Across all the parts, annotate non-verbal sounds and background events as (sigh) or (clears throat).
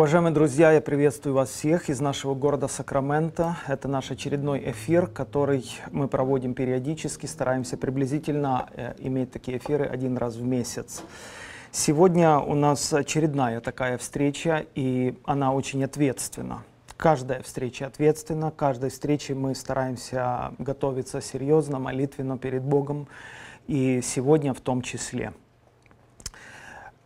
Уважаемые друзья, я приветствую вас всех из нашего города Сакрамента. Это наш очередной эфир, который мы проводим периодически, стараемся приблизительно э, иметь такие эфиры один раз в месяц. Сегодня у нас очередная такая встреча, и она очень ответственна. Каждая встреча ответственна, каждой встрече мы стараемся готовиться серьезно, молитвенно перед Богом, и сегодня в том числе –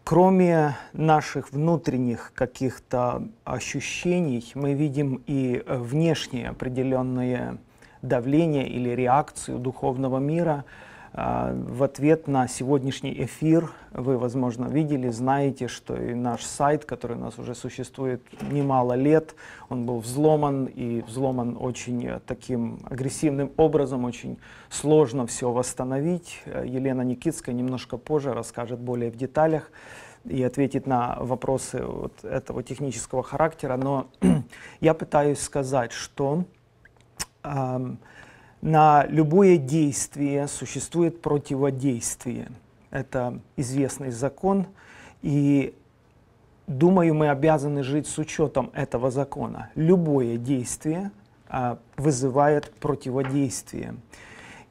Кроме наших внутренних каких-то ощущений, мы видим и э, внешние определенные давления или реакцию духовного мира – а, в ответ на сегодняшний эфир вы, возможно, видели, знаете, что и наш сайт, который у нас уже существует немало лет, он был взломан, и взломан очень э, таким агрессивным образом, очень сложно все восстановить. Елена Никитская немножко позже расскажет более в деталях и ответит на вопросы вот этого технического характера, но (clears throat) я пытаюсь сказать, что эм, на любое действие существует противодействие. Это известный закон, и думаю, мы обязаны жить с учетом этого закона. Любое действие а, вызывает противодействие.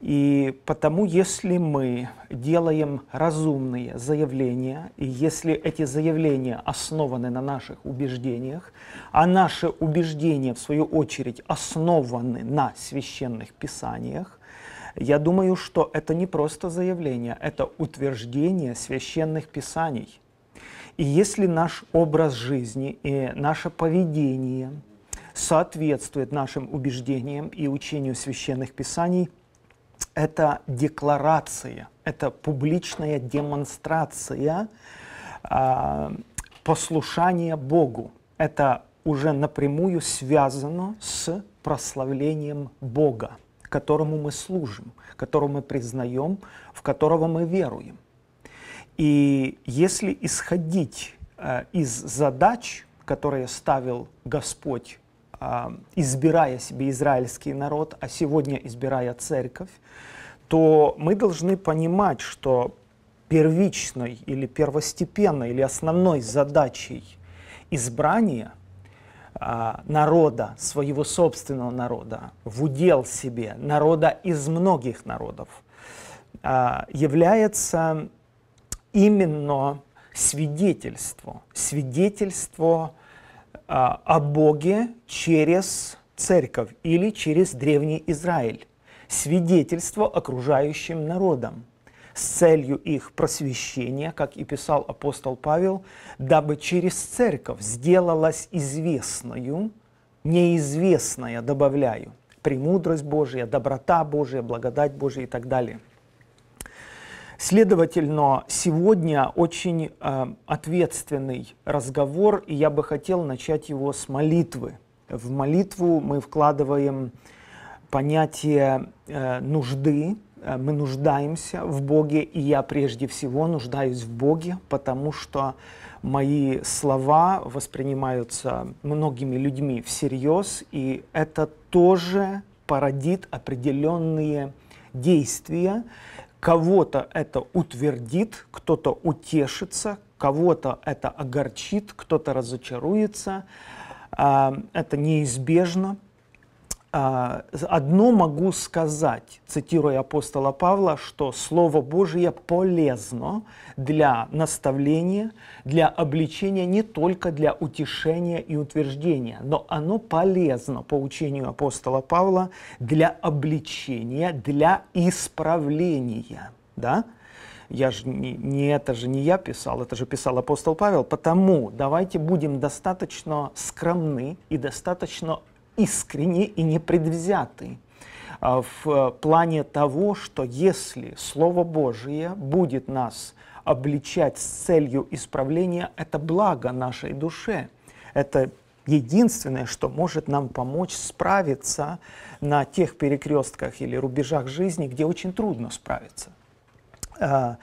И потому, если мы делаем разумные заявления, и если эти заявления основаны на наших убеждениях, а наши убеждения, в свою очередь, основаны на священных писаниях, я думаю, что это не просто заявление, это утверждение священных писаний. И если наш образ жизни и наше поведение соответствует нашим убеждениям и учению священных писаний – это декларация, это публичная демонстрация э, а, послушания Богу. Это уже напрямую связано с прославлением Бога, которому мы служим, которому мы признаем, в которого мы веруем. И если исходить э, из задач, которые ставил Господь а, избирая себе израильский народ, а сегодня избирая церковь, то мы должны понимать, что первичной или первостепенной или основной задачей избрания а, народа, своего собственного народа, в удел себе, народа из многих народов, а, является именно свидетельство, свидетельство а, о Боге через церковь или через Древний Израиль, свидетельство окружающим народам с целью их просвещения, как и писал апостол Павел, дабы через церковь сделалась известную, неизвестная, добавляю, премудрость Божия, доброта Божия, благодать Божия и так далее – Следовательно, сегодня очень э, ответственный разговор, и я бы хотел начать его с молитвы. В молитву мы вкладываем понятие э, нужды, э, мы нуждаемся в Боге, и я прежде всего нуждаюсь в Боге, потому что мои слова воспринимаются многими людьми всерьез, и это тоже породит определенные действия, Кого-то это утвердит, кто-то утешится, кого-то это огорчит, кто-то разочаруется. А, это неизбежно. А, одно могу сказать, цитируя апостола Павла, что Слово Божье полезно для наставления, для обличения, не только для утешения и утверждения, но оно полезно, по учению апостола Павла, для обличения, для исправления. Да? я же не, не это же не я писал, это же писал апостол Павел. Потому давайте будем достаточно скромны и достаточно искренний и непредвзятый а, в э, плане того, что если Слово Божие будет нас обличать с целью исправления, это благо нашей душе. Это единственное, что может нам помочь справиться на тех перекрестках или рубежах жизни, где очень трудно справиться. А,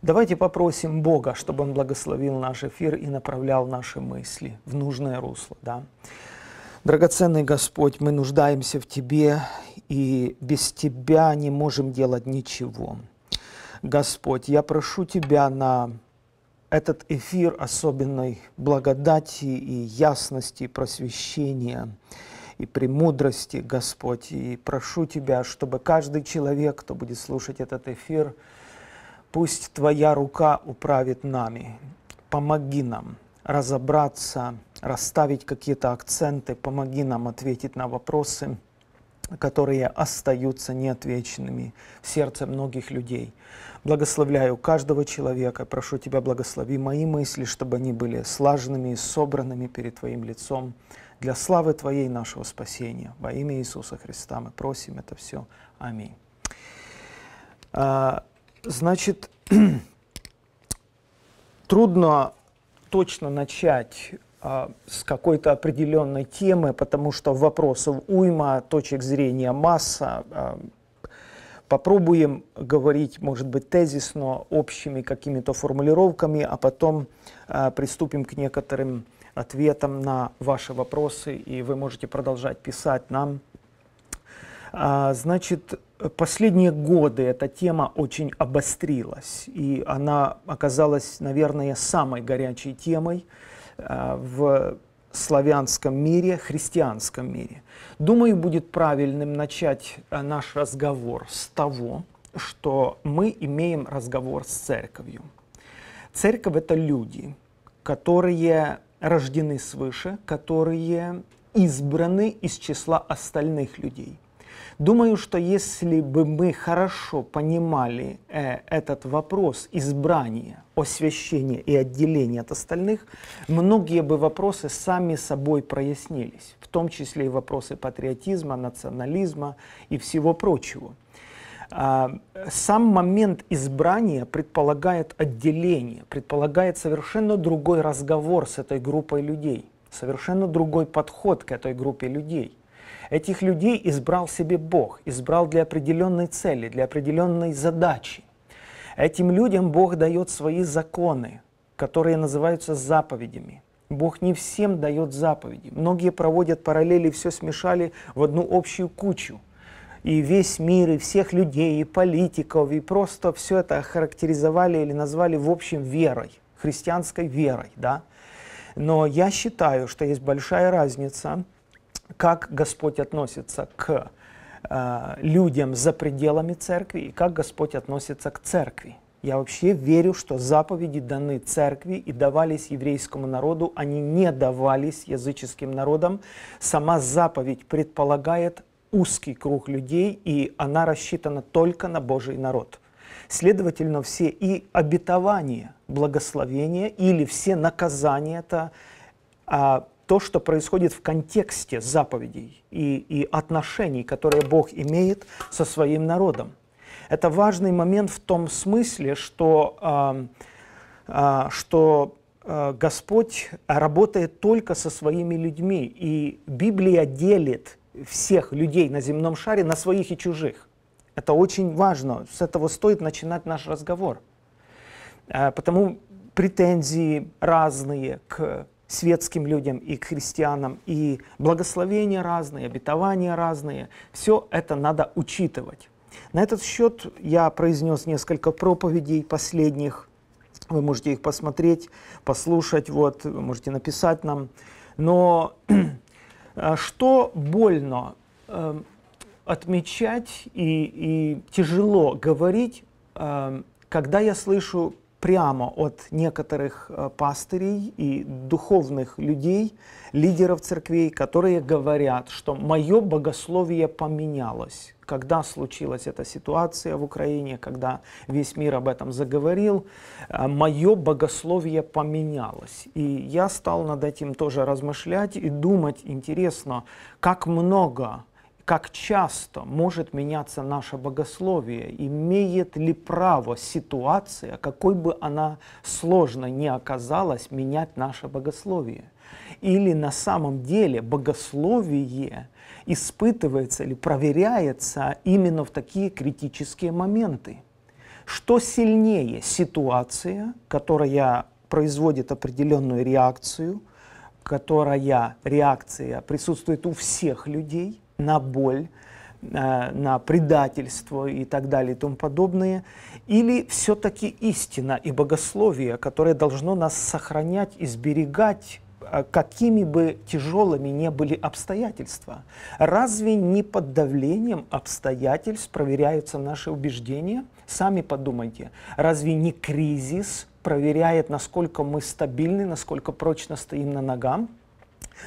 давайте попросим Бога, чтобы Он благословил наш эфир и направлял наши мысли в нужное русло. Да? Драгоценный Господь, мы нуждаемся в Тебе и без Тебя не можем делать ничего. Господь, я прошу Тебя на этот эфир особенной благодати и ясности, и просвещения и премудрости, Господь. И прошу Тебя, чтобы каждый человек, кто будет слушать этот эфир, пусть Твоя рука управит нами. Помоги нам разобраться расставить какие-то акценты, помоги нам ответить на вопросы, которые остаются неотвеченными в сердце многих людей. Благословляю каждого человека, прошу Тебя, благослови мои мысли, чтобы они были слаженными и собранными перед Твоим лицом для славы Твоей нашего спасения. Во имя Иисуса Христа мы просим это все. Аминь. А, значит, (clears throat) трудно точно начать а, с какой-то определенной темы, потому что вопросов уйма, точек зрения масса. А, попробуем говорить, может быть, тезисно, общими какими-то формулировками, а потом а, приступим к некоторым ответам на ваши вопросы, и вы можете продолжать писать нам. Значит, последние годы эта тема очень обострилась, и она оказалась, наверное, самой горячей темой. Э, в славянском мире, христианском мире. Думаю, будет правильным начать э, наш разговор с того, что мы имеем разговор с церковью. Церковь – это люди, которые рождены свыше, которые избраны из числа остальных людей. Думаю, что если бы мы хорошо понимали э, этот вопрос избрания, освящения и отделения от остальных, многие бы вопросы сами собой прояснились, в том числе и вопросы патриотизма, национализма и всего прочего. А, сам момент избрания предполагает отделение, предполагает совершенно другой разговор с этой группой людей, совершенно другой подход к этой группе людей. Этих людей избрал себе Бог, избрал для определенной цели, для определенной задачи. Этим людям Бог дает свои законы, которые называются заповедями. Бог не всем дает заповеди. Многие проводят параллели, все смешали в одну общую кучу. И весь мир, и всех людей, и политиков, и просто все это охарактеризовали или назвали в общем верой, христианской верой. Да? Но я считаю, что есть большая разница как Господь относится к э, людям за пределами церкви и как Господь относится к церкви. Я вообще верю, что заповеди даны церкви и давались еврейскому народу, они не давались языческим народам. Сама заповедь предполагает узкий круг людей, и она рассчитана только на Божий народ. Следовательно, все и обетования, благословения или все наказания – это а, то, что происходит в контексте заповедей и, и отношений, которые Бог имеет со своим народом. Это важный момент в том смысле, что, э, э, что а, Господь работает только со своими людьми, и Библия делит всех людей на земном шаре на своих и чужих. Это очень важно, с этого стоит начинать наш разговор. А, потому претензии разные к светским людям и к христианам, и благословения разные, обетования разные. Все это надо учитывать. На этот счет я произнес несколько проповедей последних. Вы можете их посмотреть, послушать, вот, можете написать нам. Но (clears throat) э, что больно э, отмечать и, и тяжело говорить, э, когда я слышу прямо от некоторых э, пастырей и духовных людей, лидеров церквей, которые говорят, что мое богословие поменялось. Когда случилась эта ситуация в Украине, когда весь мир об этом заговорил, э, мое богословие поменялось. И я стал над этим тоже размышлять и думать, интересно, как много как часто может меняться наше богословие, имеет ли право ситуация, какой бы она сложной ни оказалась, менять наше богословие. Или на самом деле богословие испытывается или проверяется именно в такие критические моменты. Что сильнее ситуация, которая производит определенную реакцию, которая реакция присутствует у всех людей – на боль, э, на предательство и так далее и тому подобное, или все-таки истина и богословие, которое должно нас сохранять и сберегать э, какими бы тяжелыми ни были обстоятельства. Разве не под давлением обстоятельств проверяются наши убеждения? Сами подумайте, разве не кризис проверяет, насколько мы стабильны, насколько прочно стоим на ногам?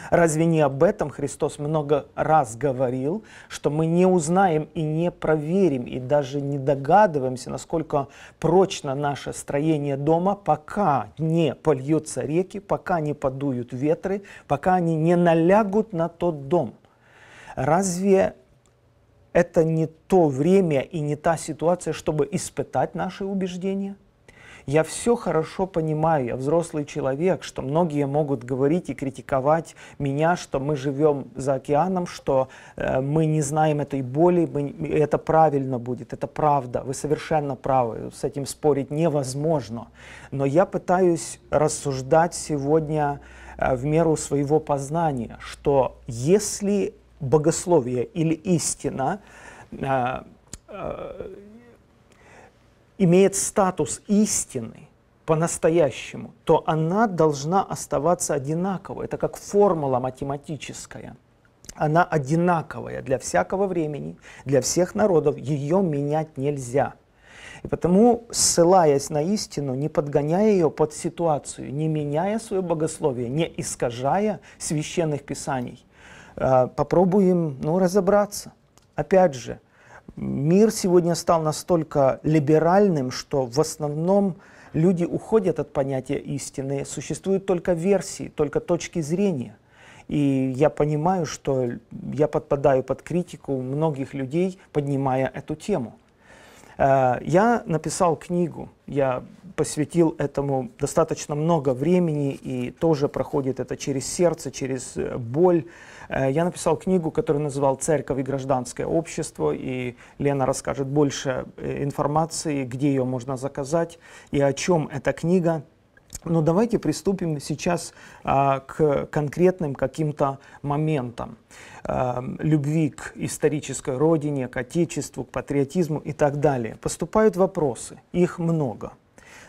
Разве не об этом Христос много раз говорил, что мы не узнаем и не проверим, и даже не догадываемся, насколько прочно наше строение дома, пока не польются реки, пока не подуют ветры, пока они не налягут на тот дом. Разве это не то время и не та ситуация, чтобы испытать наши убеждения – я все хорошо понимаю, я взрослый человек, что многие могут говорить и критиковать меня, что мы живем за океаном, что э, мы не знаем этой боли, мы, это правильно будет, это правда, вы совершенно правы, с этим спорить невозможно. Но я пытаюсь рассуждать сегодня э, в меру своего познания, что если богословие или истина э, э имеет статус истины по-настоящему, то она должна оставаться одинаковой. Это как формула математическая. Она одинаковая для всякого времени, для всех народов. Ее менять нельзя. И потому, ссылаясь на истину, не подгоняя ее под ситуацию, не меняя свое богословие, не искажая священных писаний, а, попробуем ну, разобраться. Опять же, Мир сегодня стал настолько либеральным, что в основном люди уходят от понятия истины. Существуют только версии, только точки зрения. И я понимаю, что я подпадаю под критику многих людей, поднимая эту тему. Э, я написал книгу, я посвятил этому достаточно много времени, и тоже проходит это через сердце, через э, боль, Э, я написал книгу, которую называл «Церковь и гражданское общество», и Лена расскажет больше э, информации, где ее можно заказать и о чем эта книга. Но давайте приступим сейчас а, к конкретным каким-то моментам а, любви к исторической родине, к отечеству, к патриотизму и так далее. Поступают вопросы, их много.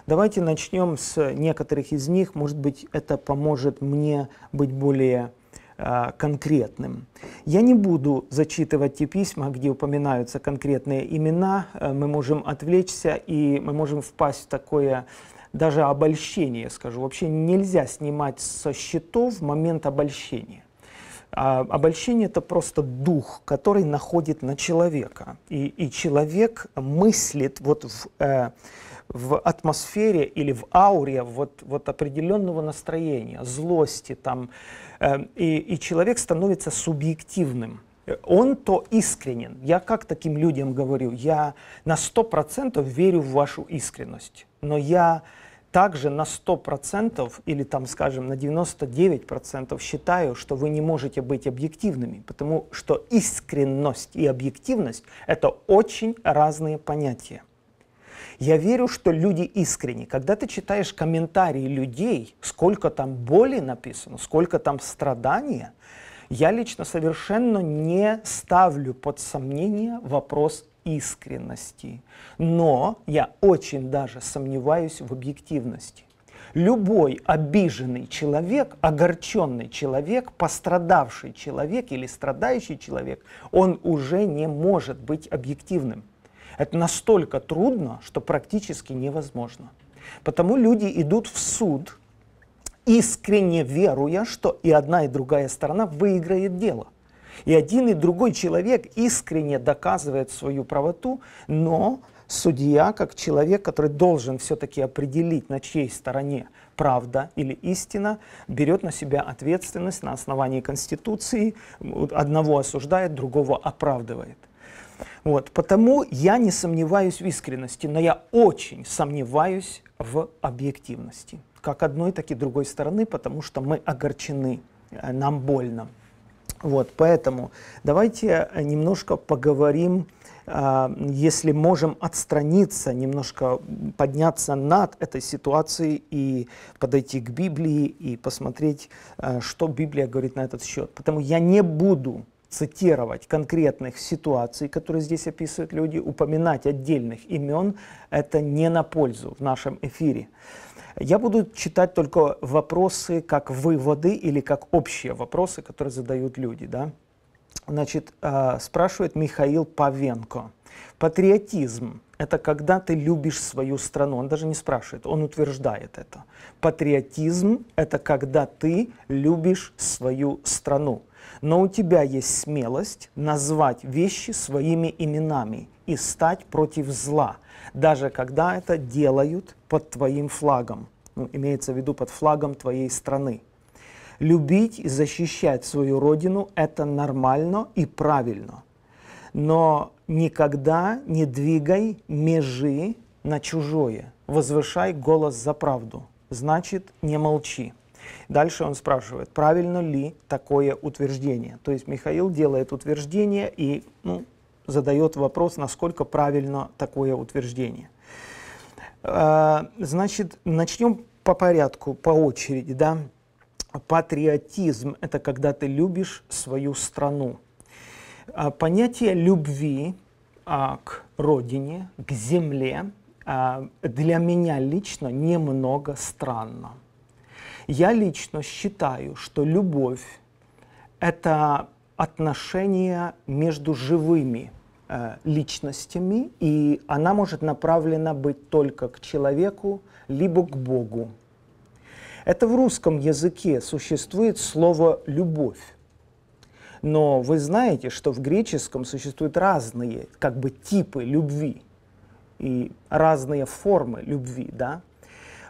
Давайте начнем с некоторых из них, может быть, это поможет мне быть более а, конкретным. Я не буду зачитывать те письма, где упоминаются конкретные имена, э, мы можем отвлечься и мы можем впасть в такое даже обольщение, скажу. Вообще нельзя снимать со счетов момент обольщения. А, обольщение – это просто дух, который находит на человека. И, и человек мыслит вот в, э, в атмосфере или в ауре вот, вот определенного настроения, злости, там, э, Эм, и, и человек становится субъективным. Он то искренен. Я как таким людям говорю, я на 100% верю в вашу искренность, но я также на 100% или там, скажем, на 99% считаю, что вы не можете быть объективными, потому что искренность и объективность — это очень разные понятия. Я верю, что люди искренни. Когда ты читаешь комментарии людей, сколько там боли написано, сколько там страдания, я лично совершенно не ставлю под сомнение вопрос искренности. Но я очень даже сомневаюсь в объективности. Любой обиженный человек, огорченный человек, пострадавший человек или страдающий человек, он уже не может быть объективным. Это настолько трудно, что практически невозможно. Потому люди идут в суд, искренне веруя, что и одна, и другая сторона выиграет дело. И один, и другой человек искренне доказывает свою правоту, но судья, как человек, который должен все-таки определить, на чьей стороне правда или истина, берет на себя ответственность на основании Конституции, одного осуждает, другого оправдывает. Вот, потому я не сомневаюсь в искренности, но я очень сомневаюсь в объективности, как одной, так и другой стороны, потому что мы огорчены, э, нам больно. Вот, поэтому давайте э, немножко поговорим, а, если можем отстраниться, немножко подняться над этой ситуацией и подойти к Библии и посмотреть, э, что Библия говорит на этот счет. Потому я не буду цитировать конкретных ситуаций, которые здесь описывают люди, упоминать отдельных имен, это не на пользу в нашем эфире. Я буду читать только вопросы как выводы или как общие вопросы, которые задают люди. Да? Значит, э, спрашивает Михаил Павенко. Патриотизм – это когда ты любишь свою страну. Он даже не спрашивает, он утверждает это. Патриотизм – это когда ты любишь свою страну. Но у тебя есть смелость назвать вещи своими именами и стать против зла, даже когда это делают под твоим флагом, ну, имеется в виду под флагом твоей страны. Любить и защищать свою родину – это нормально и правильно. Но никогда не двигай межи на чужое. Возвышай голос за правду. Значит, не молчи. Дальше он спрашивает, правильно ли такое утверждение. То есть Михаил делает утверждение и ну, задает вопрос, насколько правильно такое утверждение. А, значит, начнем по порядку, по очереди. Да? Патриотизм – это когда ты любишь свою страну. А, понятие любви а, к родине, к земле для меня лично немного странно. Я лично считаю, что любовь — это отношение между живыми э, личностями, и она может направлена быть только к человеку, либо к Богу. Это в русском языке существует слово «любовь». Но вы знаете, что в греческом существуют разные как бы типы любви и разные формы любви, да?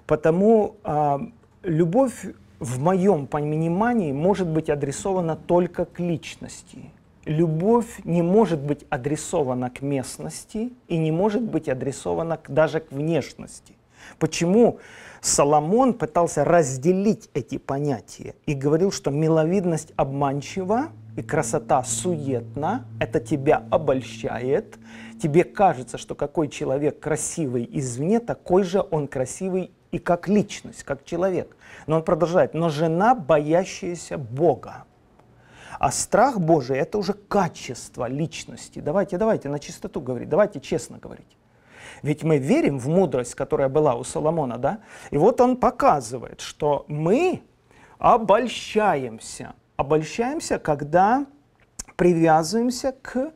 Потому э, Любовь в моем понимании может быть адресована только к личности. Любовь не может быть адресована к местности и не может быть адресована даже к внешности. Почему Соломон пытался разделить эти понятия и говорил, что миловидность обманчива, и красота суетна, это тебя обольщает. Тебе кажется, что какой человек красивый извне, такой же он красивый и как личность, как человек. Но он продолжает, но жена, боящаяся Бога. А страх Божий – это уже качество личности. Давайте, давайте на чистоту говорить, давайте честно говорить. Ведь мы верим в мудрость, которая была у Соломона, да? И вот он показывает, что мы обольщаемся. Обольщаемся, когда привязываемся к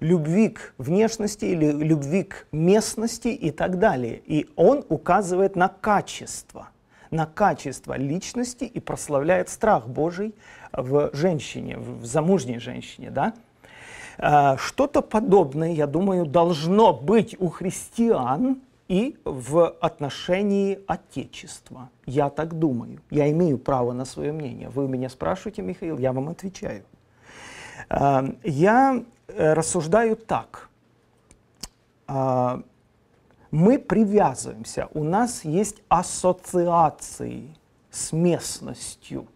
любви к внешности или любви к местности и так далее. И он указывает на качество на качество личности и прославляет страх Божий в женщине, в замужней женщине, да? А, что-то подобное, я думаю, должно быть у христиан и в отношении Отечества. Я так думаю. Я имею право на свое мнение. Вы меня спрашиваете, Михаил, я вам отвечаю. А, я э, рассуждаю так. А, мы привязываемся, у нас есть ассоциации с местностью.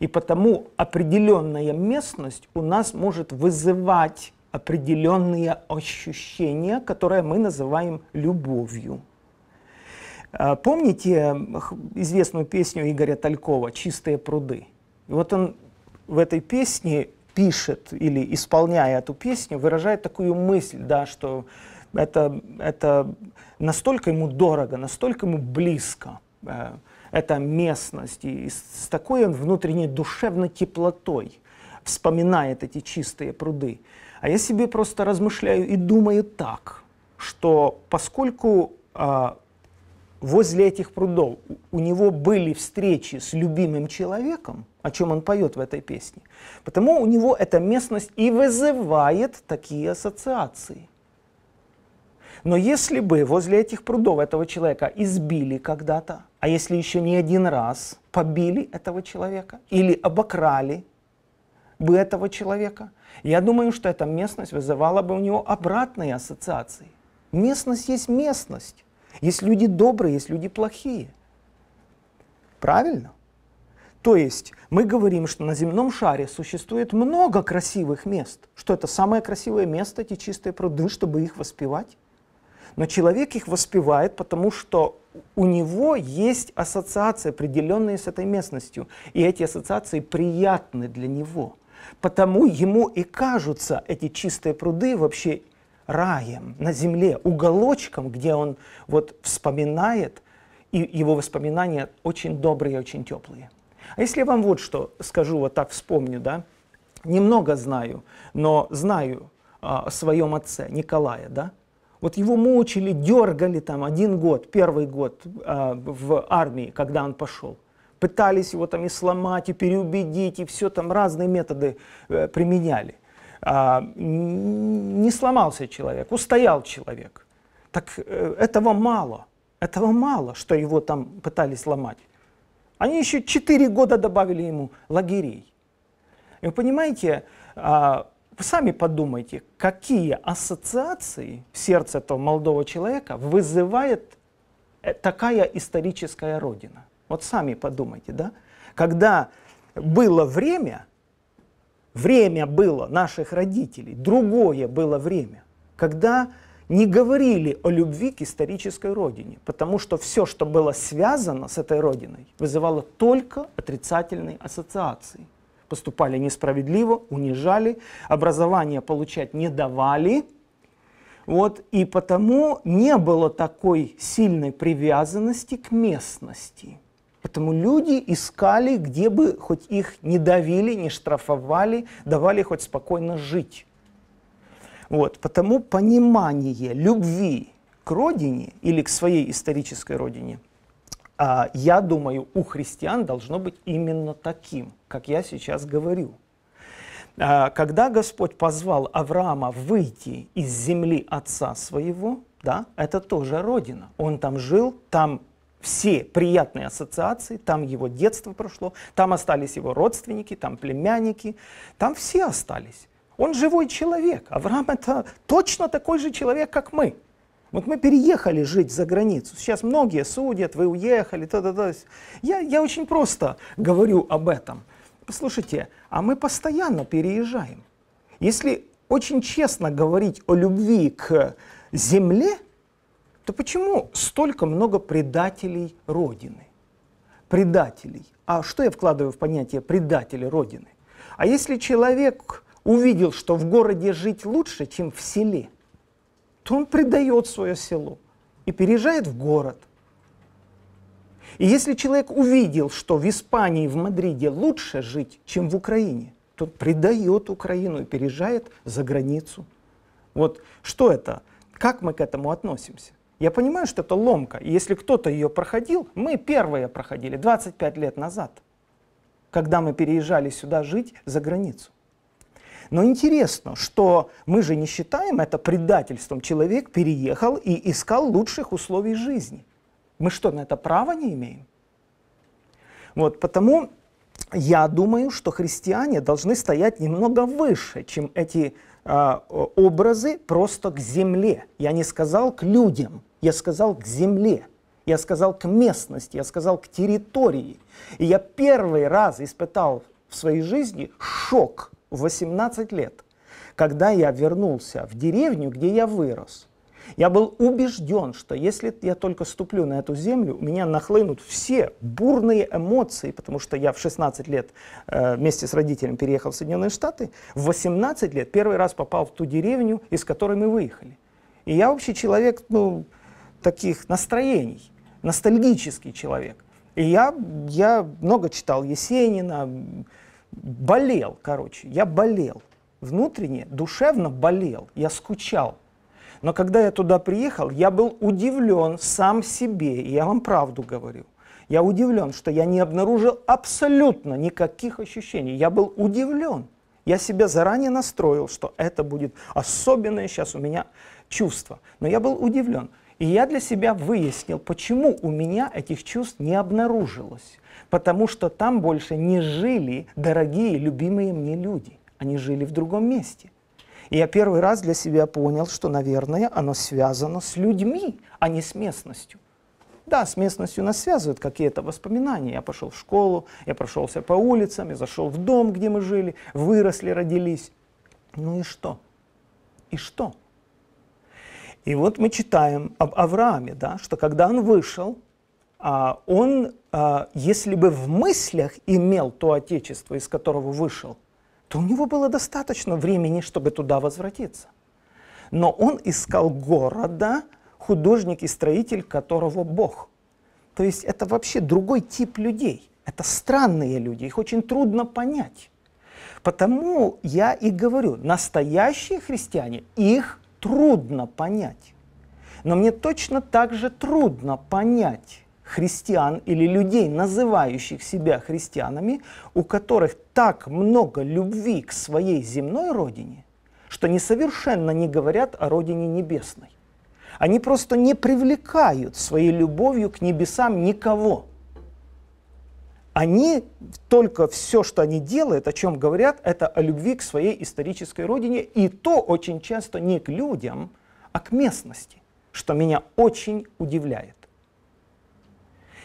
И потому определенная местность у нас может вызывать определенные ощущения, которые мы называем любовью. А, помните известную песню Игоря Талькова «Чистые пруды»? И вот он в этой песне пишет или исполняя эту песню, выражает такую мысль, да, что это, это настолько ему дорого, настолько ему близко э, эта местность, и с такой он внутренней душевной теплотой вспоминает эти чистые пруды. А я себе просто размышляю и думаю так, что поскольку э, возле этих прудов у него были встречи с любимым человеком, о чем он поет в этой песне, потому у него эта местность и вызывает такие ассоциации. Но если бы возле этих прудов этого человека избили когда-то, а если еще не один раз побили этого человека или обокрали бы этого человека, я думаю, что эта местность вызывала бы у него обратные ассоциации. Местность есть местность. Есть люди добрые, есть люди плохие. Правильно? То есть мы говорим, что на земном шаре существует много красивых мест, что это самое красивое место, эти чистые пруды, чтобы их воспевать но человек их воспевает, потому что у него есть ассоциации, определенные с этой местностью, и эти ассоциации приятны для него. Потому ему и кажутся эти чистые пруды вообще раем на земле, уголочком, где он вот вспоминает, и его воспоминания очень добрые, очень теплые. А если я вам вот что скажу, вот так вспомню, да, немного знаю, но знаю а, о своем отце Николая, да, вот его мучили, дергали там один год, первый год э, в армии, когда он пошел. Пытались его там и сломать, и переубедить, и все там разные методы э, применяли. Э, не сломался человек, устоял человек. Так э, этого мало, этого мало, что его там пытались ломать. Они еще четыре года добавили ему лагерей. И вы понимаете, а, вы сами подумайте, какие ассоциации в сердце этого молодого человека вызывает э, такая историческая родина. Вот сами подумайте, да? Когда было время, время было наших родителей, другое было время, когда не говорили о любви к исторической родине, потому что все, что было связано с этой родиной, вызывало только отрицательные ассоциации поступали несправедливо, унижали, образование получать не давали. Вот, и потому не было такой сильной привязанности к местности. поэтому люди искали, где бы хоть их не давили, не штрафовали, давали хоть спокойно жить. Вот, потому понимание любви к родине или к своей исторической родине – а, я думаю, у христиан должно быть именно таким, как я сейчас говорю. А, когда Господь позвал Авраама выйти из земли отца своего, да, это тоже родина. Он там жил, там все приятные ассоциации, там его детство прошло, там остались его родственники, там племянники, там все остались. Он живой человек. Авраам это точно такой же человек, как мы. Вот мы переехали жить за границу. Сейчас многие судят, вы уехали, то-то-то. Я, я очень просто говорю об этом. Послушайте, а мы постоянно переезжаем. Если очень честно говорить о любви к земле, то почему столько много предателей Родины? Предателей. А что я вкладываю в понятие предатели Родины? А если человек увидел, что в городе жить лучше, чем в селе, то он предает свое село и переезжает в город. И если человек увидел, что в Испании, в Мадриде лучше жить, чем в Украине, то предает Украину и переезжает за границу. Вот что это? Как мы к этому относимся? Я понимаю, что это ломка. И если кто-то ее проходил, мы первые проходили 25 лет назад, когда мы переезжали сюда жить за границу. Но интересно, что мы же не считаем это предательством. Человек переехал и искал лучших условий жизни. Мы что, на это права не имеем? Вот, потому я думаю, что христиане должны стоять немного выше, чем эти э, образы просто к земле. Я не сказал к людям, я сказал к земле. Я сказал к местности, я сказал к территории. И я первый раз испытал в своей жизни шок 18 лет, когда я вернулся в деревню, где я вырос, я был убежден, что если я только ступлю на эту землю, у меня нахлынут все бурные эмоции, потому что я в 16 лет э, вместе с родителями переехал в Соединенные Штаты, в 18 лет первый раз попал в ту деревню, из которой мы выехали. И я вообще человек, ну, таких настроений, ностальгический человек. И я, я много читал Есенина, болел, короче, я болел. Внутренне, душевно болел, я скучал. Но когда я туда приехал, я был удивлен сам себе, и я вам правду говорю. Я удивлен, что я не обнаружил абсолютно никаких ощущений. Я был удивлен. Я себя заранее настроил, что это будет особенное сейчас у меня чувство. Но я был удивлен. И я для себя выяснил, почему у меня этих чувств не обнаружилось потому что там больше не жили дорогие, любимые мне люди. Они жили в другом месте. И я первый раз для себя понял, что, наверное, оно связано с людьми, а не с местностью. Да, с местностью нас связывают какие-то воспоминания. Я пошел в школу, я прошелся по улицам, я зашел в дом, где мы жили, выросли, родились. Ну и что? И что? И вот мы читаем об Аврааме, да, что когда он вышел, а он а, если бы в мыслях имел то отечество, из которого вышел, то у него было достаточно времени, чтобы туда возвратиться. Но он искал города, художник и строитель которого Бог. То есть это вообще другой тип людей. Это странные люди, их очень трудно понять. Потому я и говорю, настоящие христиане, их трудно понять. Но мне точно так же трудно понять христиан или людей, называющих себя христианами, у которых так много любви к своей земной родине, что они совершенно не говорят о родине небесной. Они просто не привлекают своей любовью к небесам никого. Они только все, что они делают, о чем говорят, это о любви к своей исторической родине, и то очень часто не к людям, а к местности, что меня очень удивляет.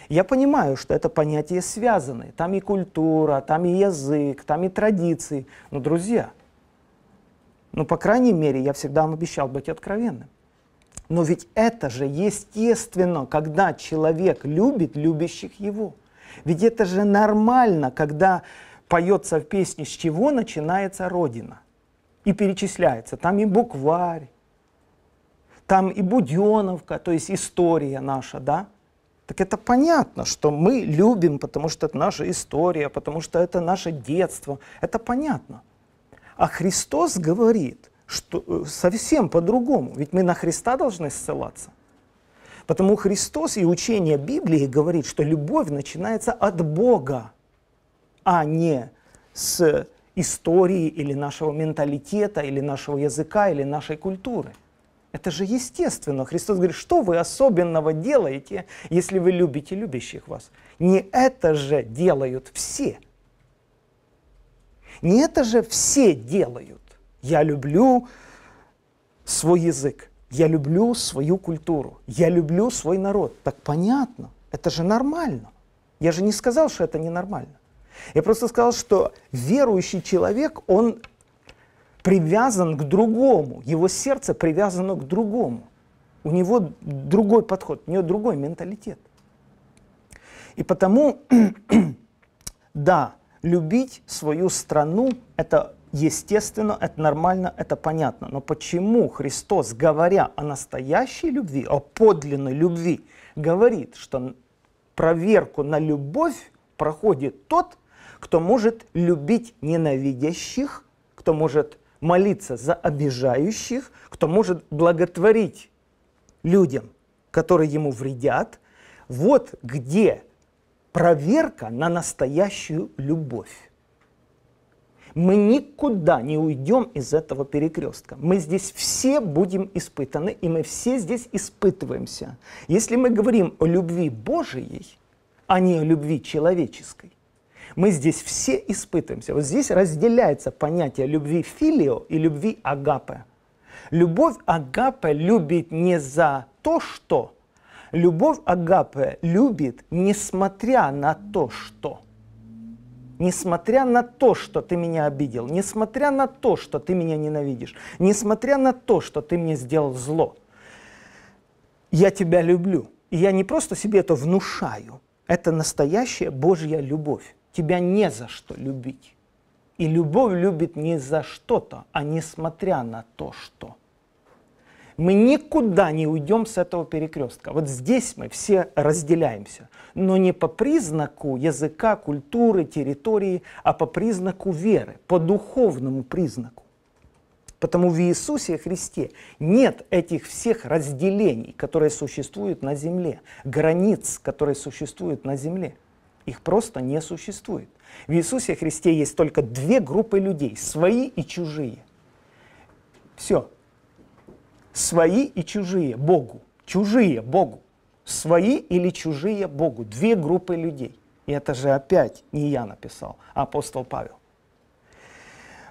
Я понимаю, что это понятия связаны. Там и культура, там и язык, там и традиции. Но, друзья, ну, по крайней мере, я всегда вам обещал быть откровенным. Но ведь это же естественно, когда человек любит любящих его. Ведь это же нормально, когда поется в песне «С чего начинается Родина?» И перечисляется. Там и букварь, там и Буденовка, то есть история наша, да? так это понятно, что мы любим, потому что это наша история, потому что это наше детство. Это понятно. А Христос говорит, что э, совсем по-другому, ведь мы на Христа должны ссылаться. Потому Христос и учение Библии говорит, что любовь начинается от Бога, а не с истории или нашего менталитета, или нашего языка, или нашей культуры. Это же естественно. Христос говорит, что вы особенного делаете, если вы любите любящих вас? Не это же делают все. Не это же все делают. Я люблю свой язык, я люблю свою культуру, я люблю свой народ. Так понятно, это же нормально. Я же не сказал, что это ненормально. Я просто сказал, что верующий человек, он привязан к другому, его сердце привязано к другому. У него другой подход, у него другой менталитет. И потому, (clears throat) да, любить свою страну – это естественно, это нормально, это понятно. Но почему Христос, говоря о настоящей любви, о подлинной любви, говорит, что проверку на любовь проходит тот, кто может любить ненавидящих, кто может молиться за обижающих, кто может благотворить людям, которые ему вредят. Вот где проверка на настоящую любовь. Мы никуда не уйдем из этого перекрестка. Мы здесь все будем испытаны, и мы все здесь испытываемся. Если мы говорим о любви Божией, а не о любви человеческой, мы здесь все испытываемся. Вот здесь разделяется понятие любви филио и любви агапе. Любовь агапе любит не за то, что. Любовь агапе любит, несмотря на то, что несмотря на то, что ты меня обидел, несмотря на то, что ты меня ненавидишь, несмотря на то, что ты мне сделал зло, я тебя люблю. И я не просто себе это внушаю, это настоящая Божья любовь тебя не за что любить. И любовь любит не за что-то, а несмотря на то, что. Мы никуда не уйдем с этого перекрестка. Вот здесь мы все разделяемся, но не по признаку языка, культуры, территории, а по признаку веры, по духовному признаку. Потому в Иисусе Христе нет этих всех разделений, которые существуют на земле, границ, которые существуют на земле. Их просто не существует. В Иисусе Христе есть только две группы людей, свои и чужие. Все. Свои и чужие Богу. Чужие Богу. Свои или чужие Богу. Две группы людей. И это же опять не я написал, а апостол Павел.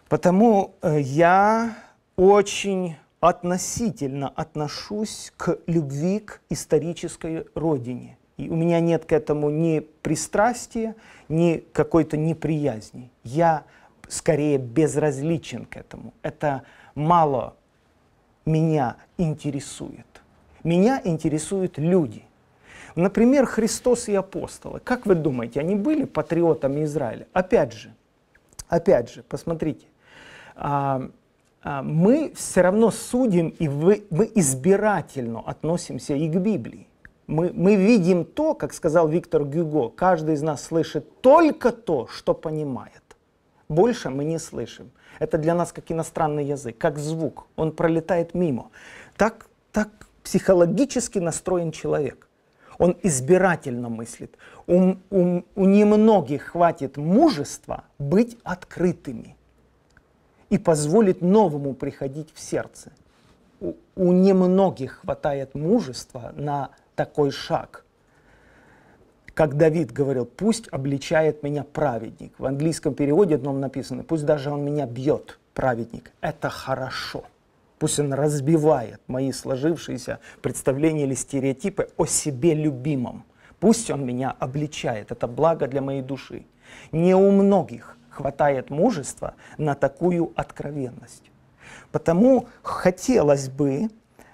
Потому э, я очень относительно отношусь к любви к исторической родине – и у меня нет к этому ни пристрастия, ни какой-то неприязни. Я скорее безразличен к этому. Это мало меня интересует. Меня интересуют люди. Например, Христос и апостолы. Как вы думаете, они были патриотами Израиля? Опять же, опять же, посмотрите, а, а, мы все равно судим и вы, мы избирательно относимся и к Библии. Мы, мы видим то, как сказал Виктор Гюго, каждый из нас слышит только то, что понимает. Больше мы не слышим. Это для нас как иностранный язык, как звук. Он пролетает мимо. Так, так психологически настроен человек. Он избирательно мыслит. У, у, у немногих хватит мужества быть открытыми и позволить новому приходить в сердце. У, у немногих хватает мужества на такой шаг. Как Давид говорил, пусть обличает меня праведник. В английском переводе одном написано, пусть даже он меня бьет, праведник. Это хорошо. Пусть он разбивает мои сложившиеся представления или стереотипы о себе любимом. Пусть он меня обличает. Это благо для моей души. Не у многих хватает мужества на такую откровенность. Потому хотелось бы,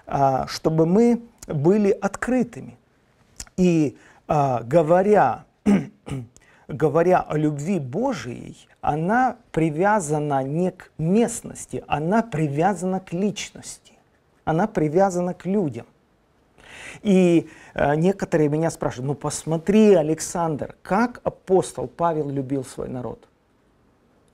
а, чтобы мы были открытыми. И а, говоря, (clears throat) говоря о любви Божией, она привязана не к местности, она привязана к личности, она привязана к людям. И э, некоторые меня спрашивают, ну посмотри, Александр, как апостол Павел любил свой народ –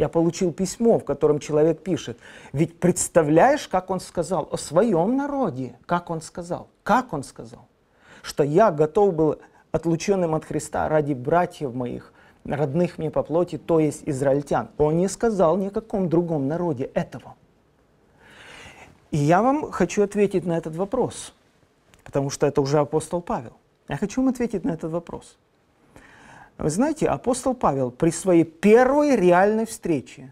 я получил письмо, в котором человек пишет, ведь представляешь, как он сказал о своем народе, как он сказал, как он сказал, что я готов был отлученным от Христа ради братьев моих, родных мне по плоти, то есть израильтян. Он не сказал ни о каком другом народе этого. И я вам хочу ответить на этот вопрос, потому что это уже апостол Павел. Я хочу вам ответить на этот вопрос – вы знаете, апостол Павел при своей первой реальной встрече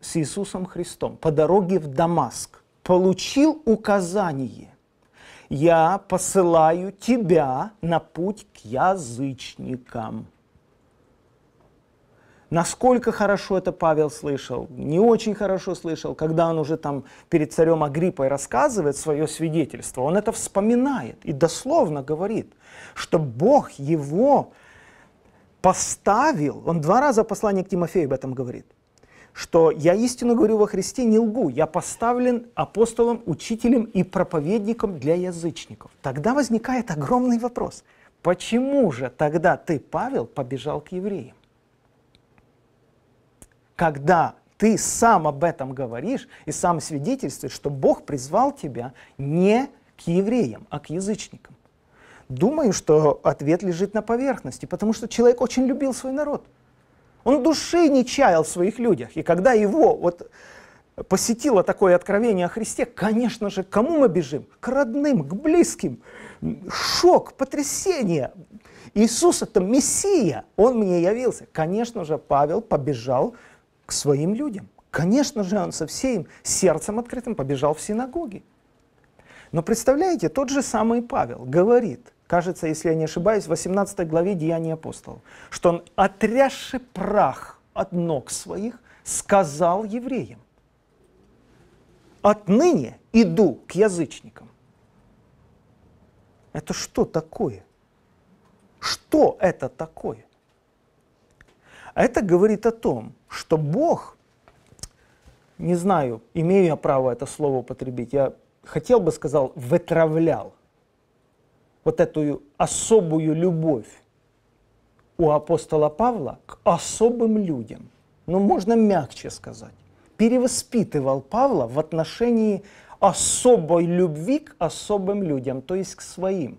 с Иисусом Христом по дороге в Дамаск получил указание «Я посылаю тебя на путь к язычникам». Насколько хорошо это Павел слышал, не очень хорошо слышал, когда он уже там перед царем Агриппой рассказывает свое свидетельство, он это вспоминает и дословно говорит, что Бог его поставил, он два раза послание к Тимофею об этом говорит, что я истину говорю во Христе, не лгу, я поставлен апостолом, учителем и проповедником для язычников. Тогда возникает огромный вопрос, почему же тогда ты, Павел, побежал к евреям? Когда ты сам об этом говоришь и сам свидетельствуешь, что Бог призвал тебя не к евреям, а к язычникам. Думаю, что ответ лежит на поверхности, потому что человек очень любил свой народ. Он души не чаял в своих людях. И когда его вот посетило такое откровение о Христе, конечно же, кому мы бежим? К родным, к близким. Шок, потрясение. Иисус – это Мессия, Он мне явился. Конечно же, Павел побежал к своим людям. Конечно же, он со всем сердцем открытым побежал в синагоги. Но представляете, тот же самый Павел говорит – кажется, если я не ошибаюсь, в 18 главе Деяний апостолов, что он, отрясший прах от ног своих, сказал евреям, отныне иду к язычникам. Это что такое? Что это такое? Это говорит о том, что Бог, не знаю, имею я право это слово употребить, я хотел бы сказал, вытравлял вот эту особую любовь у апостола Павла к особым людям, ну, можно мягче сказать, перевоспитывал Павла в отношении особой любви к особым людям, то есть к своим.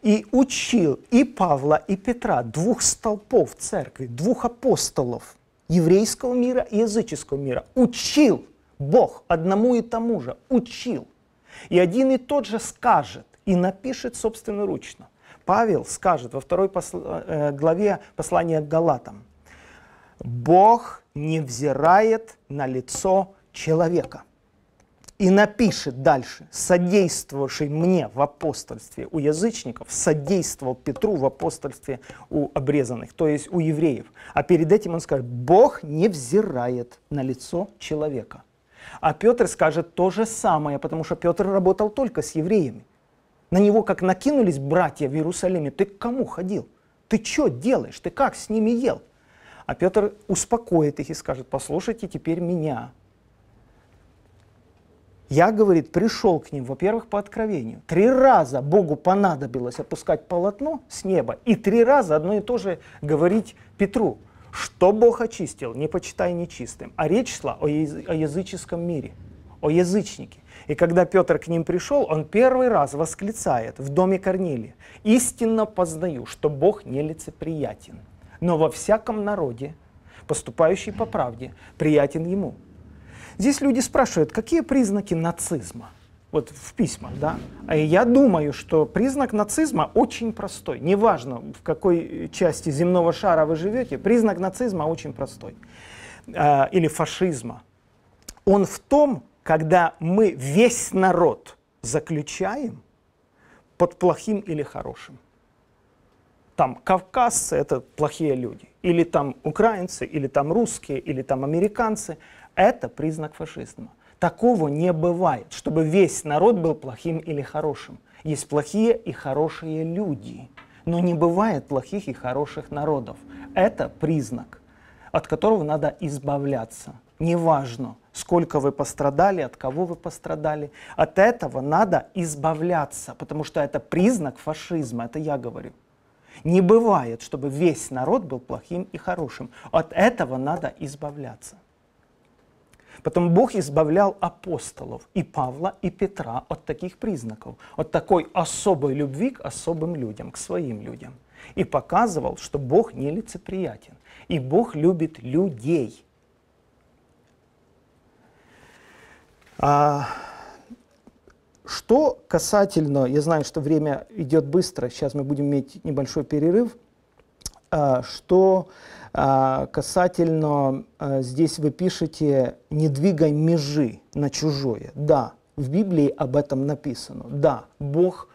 И учил и Павла, и Петра, двух столпов церкви, двух апостолов еврейского мира и языческого мира. Учил Бог одному и тому же, учил. И один и тот же скажет, и напишет собственноручно. Павел скажет во второй посл... Э, главе послания к Галатам, «Бог не взирает на лицо человека» и напишет дальше, содействовавший мне в апостольстве у язычников, содействовал Петру в апостольстве у обрезанных, то есть у евреев. А перед этим он скажет, Бог не взирает на лицо человека. А Петр скажет то же самое, потому что Петр работал только с евреями. На него как накинулись братья в Иерусалиме, ты к кому ходил? Ты что делаешь? Ты как с ними ел? А Петр успокоит их и скажет, послушайте теперь меня. Я, говорит, пришел к ним, во-первых, по откровению. Три раза Богу понадобилось опускать полотно с неба, и три раза одно и то же говорить Петру, что Бог очистил, не почитай нечистым. А речь шла о, о языческом мире, о язычнике. И когда Петр к ним пришел, он первый раз восклицает в доме Корнилия, «Истинно познаю, что Бог нелицеприятен, но во всяком народе, поступающий по правде, приятен ему». Здесь люди спрашивают, какие признаки нацизма? Вот в письмах, да? А я думаю, что признак нацизма очень простой. Неважно, в какой части земного шара вы живете, признак нацизма очень простой. А, или фашизма. Он в том, когда мы весь народ заключаем под плохим или хорошим. Там кавказцы — это плохие люди, или там украинцы, или там русские, или там американцы. Это признак фашизма. Такого не бывает, чтобы весь народ был плохим или хорошим. Есть плохие и хорошие люди, но не бывает плохих и хороших народов. Это признак, от которого надо избавляться неважно, сколько вы пострадали, от кого вы пострадали. От этого надо избавляться, потому что это признак фашизма, это я говорю. Не бывает, чтобы весь народ был плохим и хорошим. От этого надо избавляться. Потом Бог избавлял апостолов и Павла, и Петра от таких признаков, от такой особой любви к особым людям, к своим людям. И показывал, что Бог нелицеприятен, и Бог любит людей – А, что касательно, я знаю, что время идет быстро, сейчас мы будем иметь небольшой перерыв. А, что а, касательно, а, здесь вы пишете «не двигай межи на чужое». Да, в Библии об этом написано. Да, Бог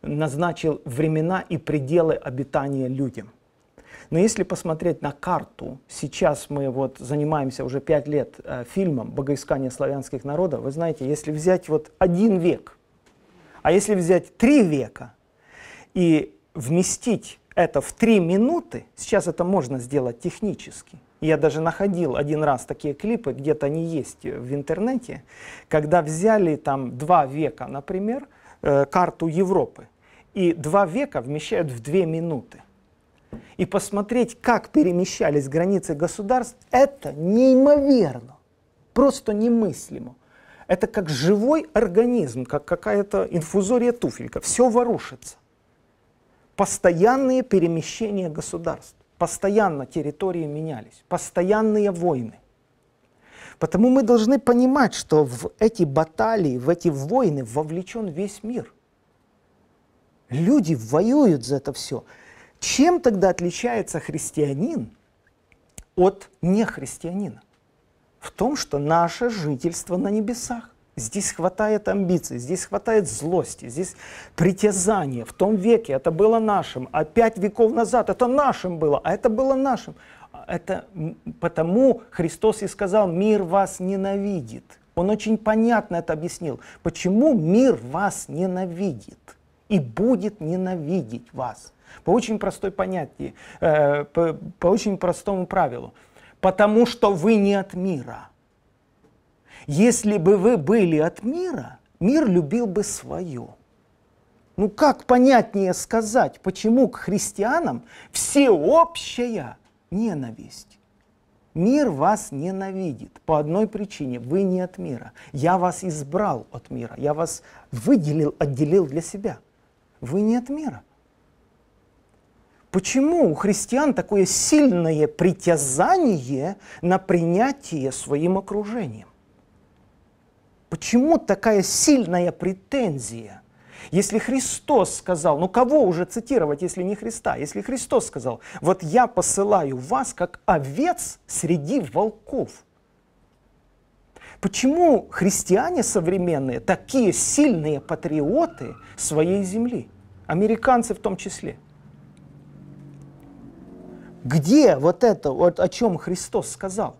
назначил времена и пределы обитания людям – но если посмотреть на карту, сейчас мы вот занимаемся уже пять лет э, фильмом «Богоискание славянских народов», вы знаете, если взять вот один век, а если взять три века и вместить это в три минуты, сейчас это можно сделать технически. Я даже находил один раз такие клипы, где-то они есть в интернете, когда взяли там два века, например, э, карту Европы, и два века вмещают в две минуты и посмотреть, как перемещались границы государств, это неимоверно, просто немыслимо. Это как живой организм, как какая-то инфузория туфелька. Все ворушится. Постоянные перемещения государств, постоянно территории менялись, постоянные войны. Потому мы должны понимать, что в эти баталии, в эти войны вовлечен весь мир. Люди воюют за это все. Чем тогда отличается христианин от нехристианина? В том, что наше жительство на небесах. Здесь хватает амбиций, здесь хватает злости, здесь притязания. В том веке это было нашим, а пять веков назад это нашим было, а это было нашим. Это потому Христос и сказал, мир вас ненавидит. Он очень понятно это объяснил. Почему мир вас ненавидит и будет ненавидеть вас? По очень простой понятии, э, по, по очень простому правилу. Потому что вы не от мира. Если бы вы были от мира, мир любил бы свое. Ну как понятнее сказать, почему к христианам всеобщая ненависть? Мир вас ненавидит по одной причине. Вы не от мира. Я вас избрал от мира. Я вас выделил, отделил для себя. Вы не от мира. Почему у христиан такое сильное притязание на принятие своим окружением? Почему такая сильная претензия? Если Христос сказал, ну кого уже цитировать, если не Христа? Если Христос сказал, вот я посылаю вас как овец среди волков. Почему христиане современные такие сильные патриоты своей земли, американцы в том числе – где вот это, вот о чем Христос сказал?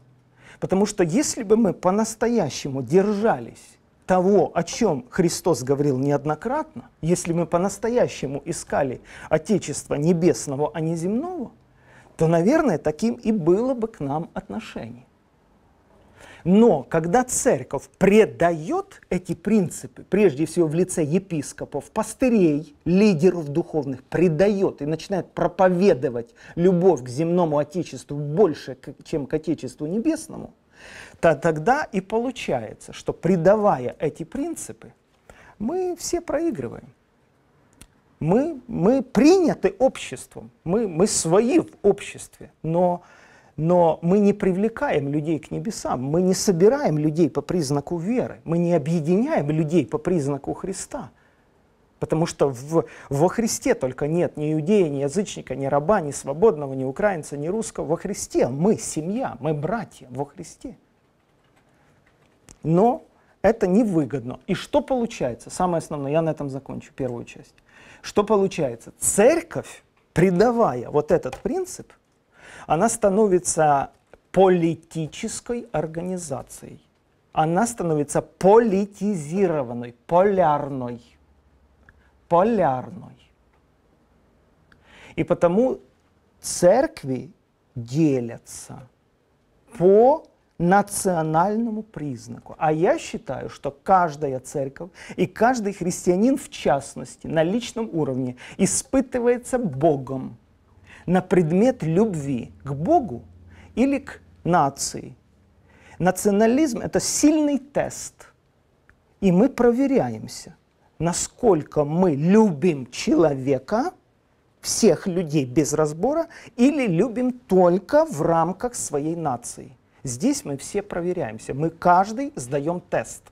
Потому что если бы мы по-настоящему держались того, о чем Христос говорил неоднократно, если мы по-настоящему искали Отечество небесного, а не земного, то, наверное, таким и было бы к нам отношение. Но когда церковь предает эти принципы, прежде всего в лице епископов, пастырей, лидеров духовных, предает и начинает проповедовать любовь к земному Отечеству больше, чем к Отечеству Небесному, то тогда и получается, что предавая эти принципы, мы все проигрываем. Мы, мы приняты обществом, мы, мы свои в обществе, но но мы не привлекаем людей к небесам, мы не собираем людей по признаку веры, мы не объединяем людей по признаку Христа. Потому что в, во Христе только нет ни иудея, ни язычника, ни раба, ни свободного, ни украинца, ни русского. Во Христе мы семья, мы братья во Христе. Но это невыгодно. И что получается? Самое основное, я на этом закончу первую часть. Что получается? Церковь, предавая вот этот принцип, она становится политической организацией. Она становится политизированной, полярной. Полярной. И потому церкви делятся по национальному признаку. А я считаю, что каждая церковь и каждый христианин в частности на личном уровне испытывается Богом на предмет любви к Богу или к нации. Национализм – это сильный тест, и мы проверяемся, насколько мы любим человека, всех людей без разбора, или любим только в рамках своей нации. Здесь мы все проверяемся, мы каждый сдаем тест.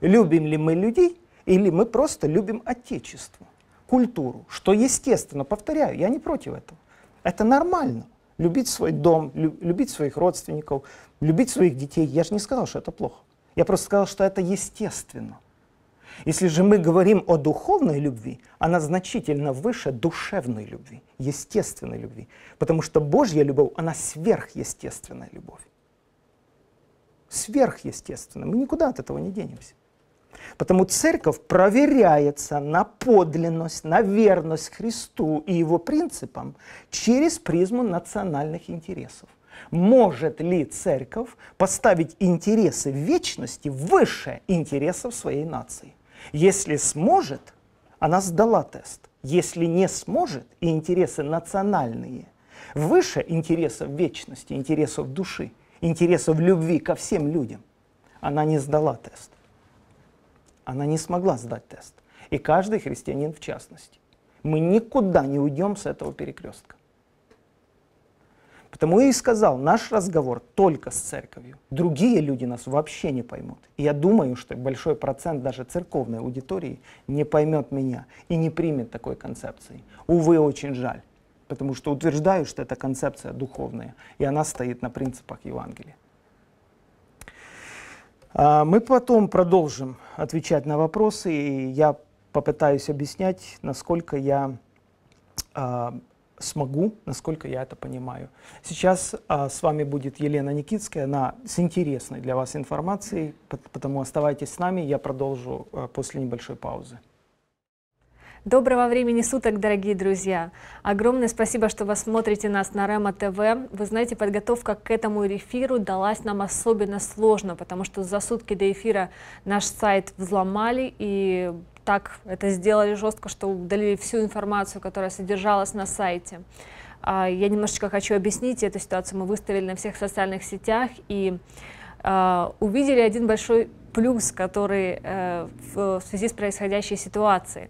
Любим ли мы людей или мы просто любим отечество, культуру, что естественно, повторяю, я не против этого. Это нормально. Любить свой дом, любить своих родственников, любить своих детей. Я же не сказал, что это плохо. Я просто сказал, что это естественно. Если же мы говорим о духовной любви, она значительно выше душевной любви, естественной любви. Потому что Божья любовь, она сверхъестественная любовь. Сверхъестественная. Мы никуда от этого не денемся. Потому церковь проверяется на подлинность, на верность Христу и его принципам через призму национальных интересов. Может ли церковь поставить интересы вечности выше интересов своей нации? Если сможет, она сдала тест. Если не сможет, и интересы национальные выше интересов вечности, интересов души, интересов любви ко всем людям, она не сдала тест. Она не смогла сдать тест. И каждый христианин в частности. Мы никуда не уйдем с этого перекрестка. Потому и сказал, наш разговор только с церковью. Другие люди нас вообще не поймут. И я думаю, что большой процент даже церковной аудитории не поймет меня и не примет такой концепции. Увы, очень жаль, потому что утверждаю, что эта концепция духовная, и она стоит на принципах Евангелия. А, мы потом продолжим отвечать на вопросы, и я попытаюсь объяснять, насколько я э, смогу, насколько я это понимаю. Сейчас э, с вами будет Елена Никитская, она с интересной для вас информацией, потому оставайтесь с нами, я продолжу э, после небольшой паузы. Доброго времени суток, дорогие друзья! Огромное спасибо, что вы смотрите нас на Рема ТВ. Вы знаете, подготовка к этому эфиру далась нам особенно сложно, потому что за сутки до эфира наш сайт взломали и так это сделали жестко, что удалили всю информацию, которая содержалась на сайте. А, я немножечко хочу объяснить эту ситуацию. Мы выставили на всех социальных сетях и а, увидели один большой плюс, который э, в связи с происходящей ситуацией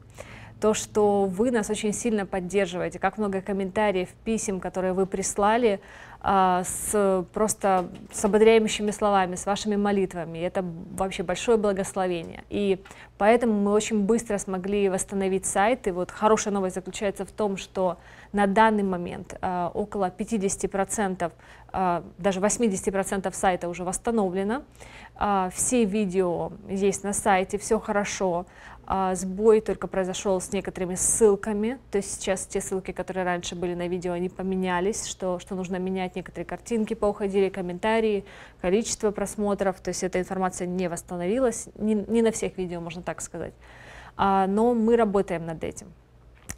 то, что вы нас очень сильно поддерживаете, как много комментариев, писем, которые вы прислали э, с просто с ободряющими словами, с вашими молитвами. это вообще большое благословение. И поэтому мы очень быстро смогли восстановить сайт. И вот хорошая новость заключается в том, что на данный момент э, около 50%, э, а, даже 80% сайта уже восстановлено. Э, все видео есть на сайте, все хорошо. А, сбой только произошел с некоторыми ссылками, то есть сейчас те ссылки, которые раньше были на видео, они поменялись, что, что нужно менять, некоторые картинки поуходили, комментарии, количество просмотров, то есть эта информация не восстановилась, не, не на всех видео, можно так сказать. А, но мы работаем над этим.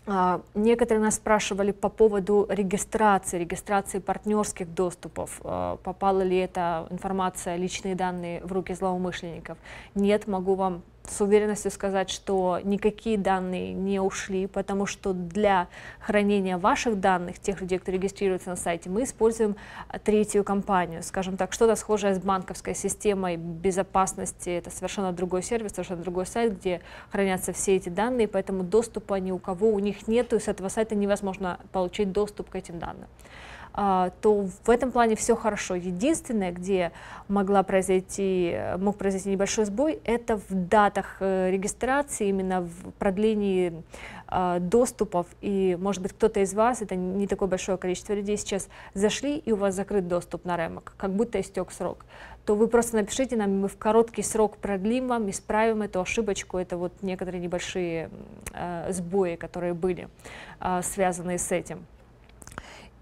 А, некоторые нас спрашивали по поводу регистрации, регистрации партнерских доступов. Попала ли эта информация, личные данные в руки злоумышленников? Нет, могу вам с уверенностью сказать, что никакие данные не ушли, потому что для хранения ваших данных, тех людей, кто регистрируется на сайте, мы используем а, третью компанию, скажем так, что-то схожее с банковской системой безопасности, это совершенно другой сервис, совершенно другой сайт, где хранятся все эти данные, поэтому доступа ни у кого у них нет, и с этого сайта невозможно получить доступ к этим данным. А, то в этом плане все хорошо. Единственное, где могла произойти, мог произойти небольшой сбой, это в датах э, регистрации, именно в продлении а, доступов. И, может быть, кто-то из вас, это не такое большое количество людей сейчас, зашли, и у вас закрыт доступ на ремок, как будто истек срок то вы просто напишите нам, мы в короткий срок продлим вам, исправим эту ошибочку. Это вот некоторые небольшие э, сбои, которые были э, связанные с этим.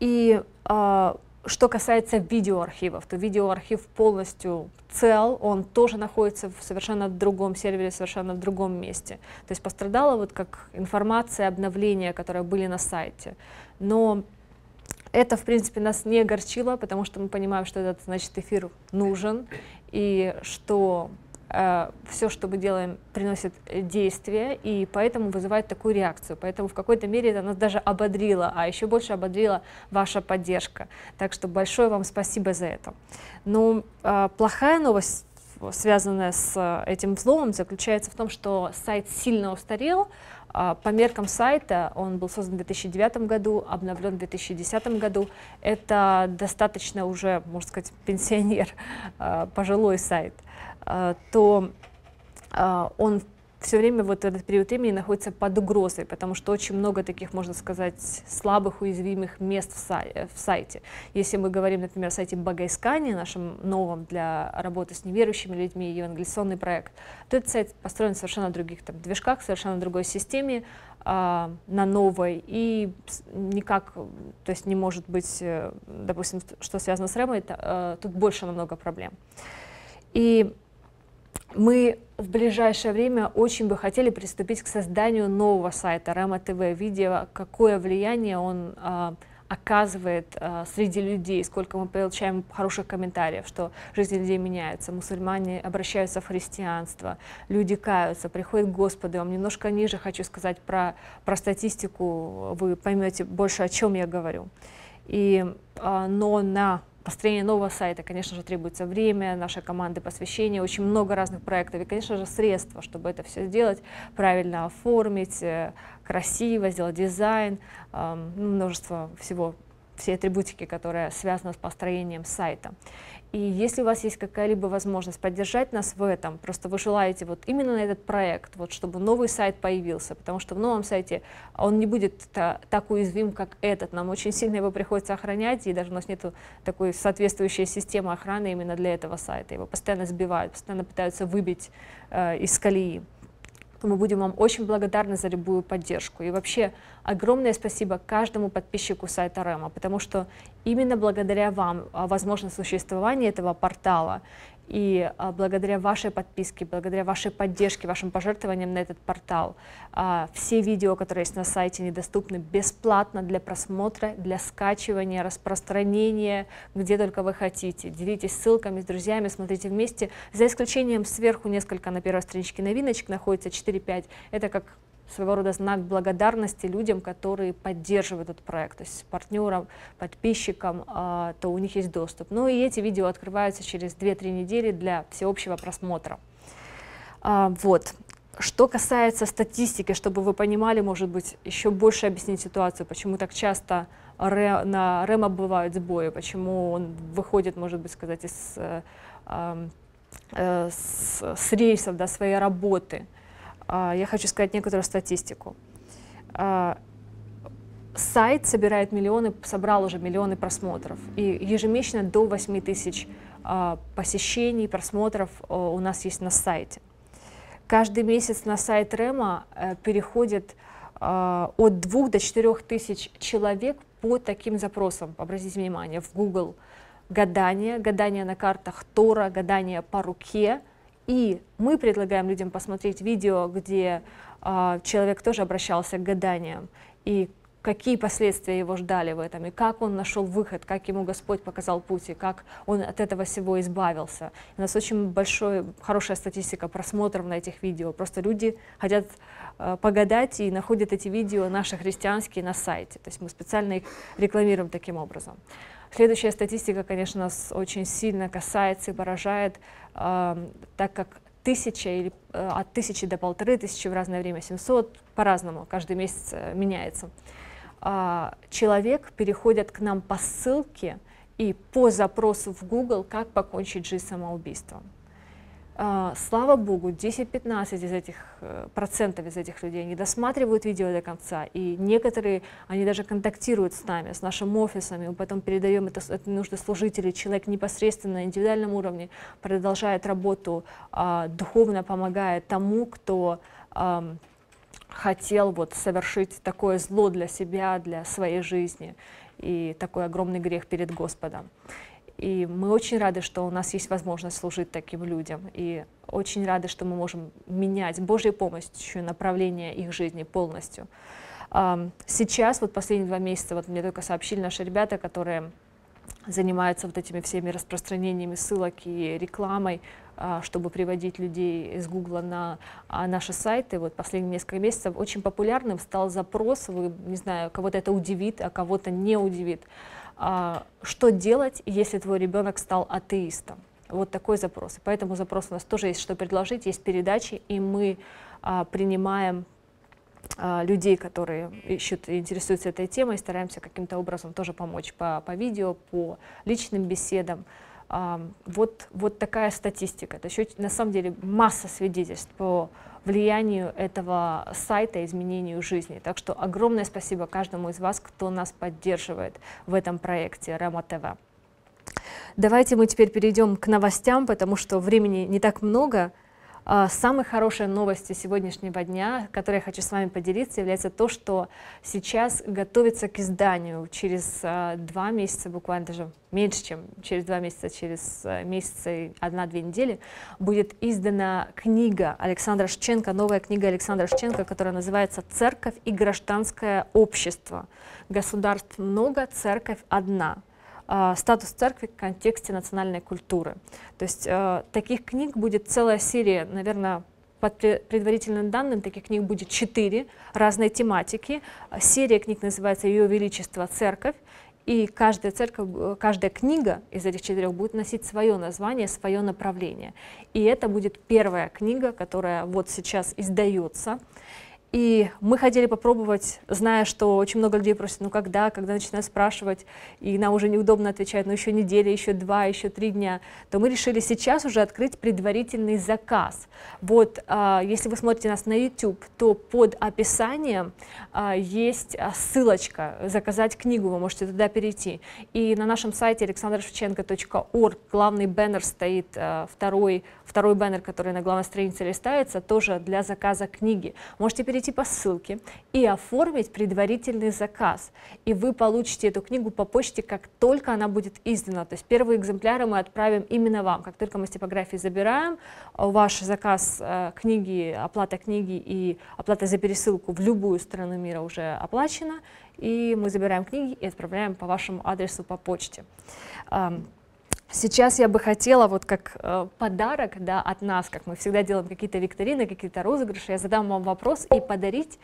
И э, что касается видеоархивов, то видеоархив полностью цел, он тоже находится в совершенно другом сервере, совершенно в другом месте. То есть пострадала вот как информация, обновления, которые были на сайте. Но это, в принципе, нас не огорчило, потому что мы понимаем, что этот, значит, эфир нужен, и что Э, все, что мы делаем, приносит э, действие и поэтому вызывает такую реакцию. Поэтому в какой-то мере это нас даже ободрило, а еще больше ободрила ваша поддержка. Так что большое вам спасибо за это. Но ну, э, плохая новость связанная с этим взломом, заключается в том, что сайт сильно устарел, по меркам сайта он был создан в 2009 году, обновлен в 2010 году. Это достаточно уже, можно сказать, пенсионер, пожилой сайт. А, то а, он все время вот этот период времени находится под угрозой, потому что очень много таких, можно сказать, слабых, уязвимых мест в, сай в сайте. Если мы говорим, например, о сайте Багайскани, нашем новом для работы с неверующими людьми, евангелиционный проект, то этот сайт построен совершенно других там, движках, совершенно другой системе, э, на новой, и никак, то есть не может быть, э, допустим, что связано с Рэмой, э, тут больше намного проблем. И мы в ближайшее время очень бы хотели приступить к созданию нового сайта Рама ТВ, видео. какое влияние он а, оказывает а, среди людей, сколько мы получаем хороших комментариев, что жизнь людей меняется, мусульмане обращаются в христианство, люди каются, приходят к Господу. Я вам немножко ниже хочу сказать про, про статистику, вы поймете больше, о чем я говорю. И, а, но на построение нового сайта, конечно же, требуется время, нашей команды посвящения, очень много разных проектов и, конечно же, средства, чтобы это все сделать, правильно оформить, э, красиво сделать дизайн, эм, ну, множество всего все атрибутики, которые связаны с построением сайта. И если у вас есть какая-либо возможность поддержать нас в этом, просто вы желаете вот именно на этот проект, вот чтобы новый сайт появился, потому что в новом сайте он не будет та, так уязвим, как этот. Нам очень сильно его приходится охранять, и даже у нас нет такой соответствующей системы охраны именно для этого сайта. Его постоянно сбивают, постоянно пытаются выбить э, из колеи то мы будем вам очень благодарны за любую поддержку. И вообще огромное спасибо каждому подписчику сайта Рема, потому что именно благодаря вам а, возможно существование этого портала. И а, благодаря вашей подписке, благодаря вашей поддержке, вашим пожертвованиям на этот портал, а, все видео, которые есть на сайте, недоступны бесплатно для просмотра, для скачивания, распространения, где только вы хотите. Делитесь ссылками с друзьями, смотрите вместе. За исключением сверху несколько на первой страничке новиночек находится 4-5. Это как своего рода знак благодарности людям, которые поддерживают этот проект, то есть партнерам, подписчикам, а, то у них есть доступ. Ну и эти видео открываются через 2-3 недели для всеобщего просмотра. А, вот. Что касается статистики, чтобы вы понимали, может быть, еще больше объяснить ситуацию, почему так часто на Рема бывают сбои, почему он выходит, может быть, сказать, из, э, э, с, с рельсов да, своей работы. Э, а, я хочу сказать некоторую статистику. А, сайт собирает миллионы, собрал уже миллионы просмотров. И ежемесячно до 8 тысяч а, посещений, просмотров у нас есть на сайте. Каждый месяц на сайт Рема э, переходит от 2 до 4 тысяч человек по таким запросам. Обратите внимание, в Google гадание, гадание на картах Тора, гадание по руке – и мы предлагаем людям посмотреть видео, где э, человек тоже обращался к гаданиям, и какие последствия его ждали в этом, и как он нашел выход, как ему Господь показал путь, и как он от этого всего избавился. у нас очень большой, хорошая статистика просмотров на этих видео. Просто люди хотят э, погадать и находят эти видео наши христианские на сайте. То есть мы специально их рекламируем таким образом. Следующая статистика, конечно, нас очень сильно касается и поражает, э, так как тысяча или э, от тысячи до полторы тысячи в разное время, 700, по-разному, каждый месяц э, меняется. Э, человек переходит к нам по ссылке и по запросу в Google, как покончить жизнь самоубийством. А, слава богу, 10-15 из этих э, процентов из этих людей не досматривают видео до конца, и некоторые, они даже контактируют с нами, с нашим офисом, и мы потом передаем это, это нужно служителю, человек непосредственно на индивидуальном уровне продолжает работу, а, духовно помогает тому, кто хотел вот совершить такое зло для себя, для своей жизни и такой огромный грех перед Господом. И мы очень рады, что у нас есть возможность служить таким людям. И очень рады, что мы можем менять Божьей помощью направление их жизни полностью. Сейчас, вот последние два месяца, вот мне только сообщили наши ребята, которые занимаются вот этими всеми распространениями ссылок и рекламой, а, чтобы приводить людей из Гугла на а, наши сайты. Вот последние несколько месяцев очень популярным стал запрос, вы, не знаю, кого-то это удивит, а кого-то не удивит а, что делать, если твой ребенок стал атеистом. Вот такой запрос. И поэтому запрос у нас тоже есть, что предложить, есть передачи, и мы а, принимаем а, людей, которые ищут и интересуются этой темой, и стараемся каким-то образом тоже помочь по, по видео, по личным беседам. А, вот, вот такая статистика. Это еще, на самом деле масса свидетельств по влиянию этого сайта, изменению жизни. Так что огромное спасибо каждому из вас, кто нас поддерживает в этом проекте Рама ТВ. Давайте мы теперь перейдем к новостям, потому что времени не так много. А, Самой хорошей новостью сегодняшнего дня, которую я хочу с вами поделиться, является то, что сейчас готовится к изданию через а, два месяца, буквально даже меньше, чем через два месяца, через а, месяц и одна-две недели, будет издана книга Александра Шченко, новая книга Александра Шченко, которая называется «Церковь и гражданское общество. Государств много, церковь одна». А, статус церкви в контексте национальной культуры. То есть э, таких книг будет целая серия, наверное, под предварительным данным таких книг будет четыре разной тематики. Серия книг называется «Ее Величество Церковь». И каждая церковь, э, каждая книга из этих четырех будет носить свое название, свое направление. И это будет первая книга, которая вот сейчас издается. И мы хотели попробовать, зная, что очень много людей просят, ну когда, когда начинают спрашивать, и нам уже неудобно отвечать, ну еще неделя, еще два, еще три дня, то мы решили сейчас уже открыть предварительный заказ. Вот, а, если вы смотрите нас на YouTube, то под описанием а, есть а, ссылочка «Заказать книгу», вы можете туда перейти. И на нашем сайте alexandershevchenko.org главный баннер стоит, а, второй, второй баннер, который на главной странице листается, тоже для заказа книги. Можете перейти перейти по ссылке и оформить предварительный заказ. И вы получите эту книгу по почте, как только она будет издана. То есть первые экземпляры мы отправим именно вам. Как только мы с типографии забираем э, ваш заказ э, книги, оплата книги и оплата за пересылку в любую страну мира уже оплачена, и мы забираем книги и отправляем по вашему адресу по почте. Сейчас я бы хотела, вот как э, подарок да, от нас, как мы всегда делаем какие-то викторины, какие-то розыгрыши, я задам вам вопрос и подарить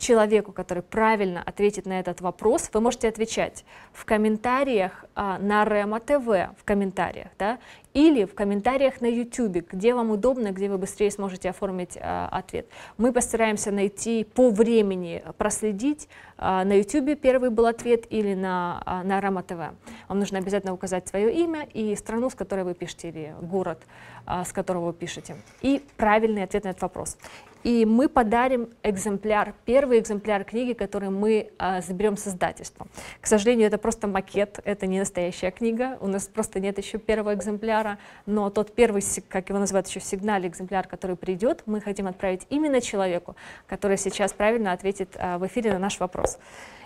человеку, который правильно ответит на этот вопрос, вы можете отвечать в комментариях а, на Рема ТВ, в комментариях, да, или в комментариях на YouTube, где вам удобно, где вы быстрее сможете оформить а, ответ. Мы постараемся найти по времени, проследить, а, на YouTube первый был ответ или на, а, на Рама ТВ. Вам нужно обязательно указать свое имя и страну, с которой вы пишете, или город, а, с которого вы пишете, и правильный ответ на этот вопрос. И мы подарим экземпляр, первый экземпляр книги, который мы а, заберем с издательства. К сожалению, это просто макет, это не настоящая книга, у нас просто нет еще первого экземпляра, но тот первый, как его называют еще в сигнале, экземпляр, который придет, мы хотим отправить именно человеку, который сейчас правильно ответит а, в эфире на наш вопрос.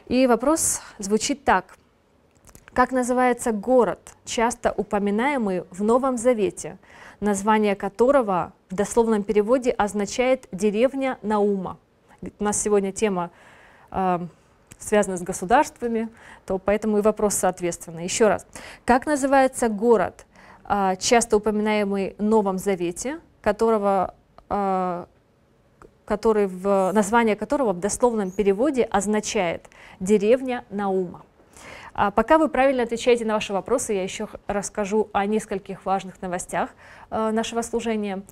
И вопрос звучит так. Как называется город, часто упоминаемый в Новом Завете, название которого в дословном переводе означает «деревня Наума». у нас сегодня тема э, связана с государствами, то поэтому и вопрос соответственно. Еще раз. Как называется город, э, часто упоминаемый в Новом Завете, которого, э, который в, название которого в дословном переводе означает «деревня Наума». А пока вы правильно отвечаете на ваши вопросы, я еще расскажу о нескольких важных новостях э, нашего служения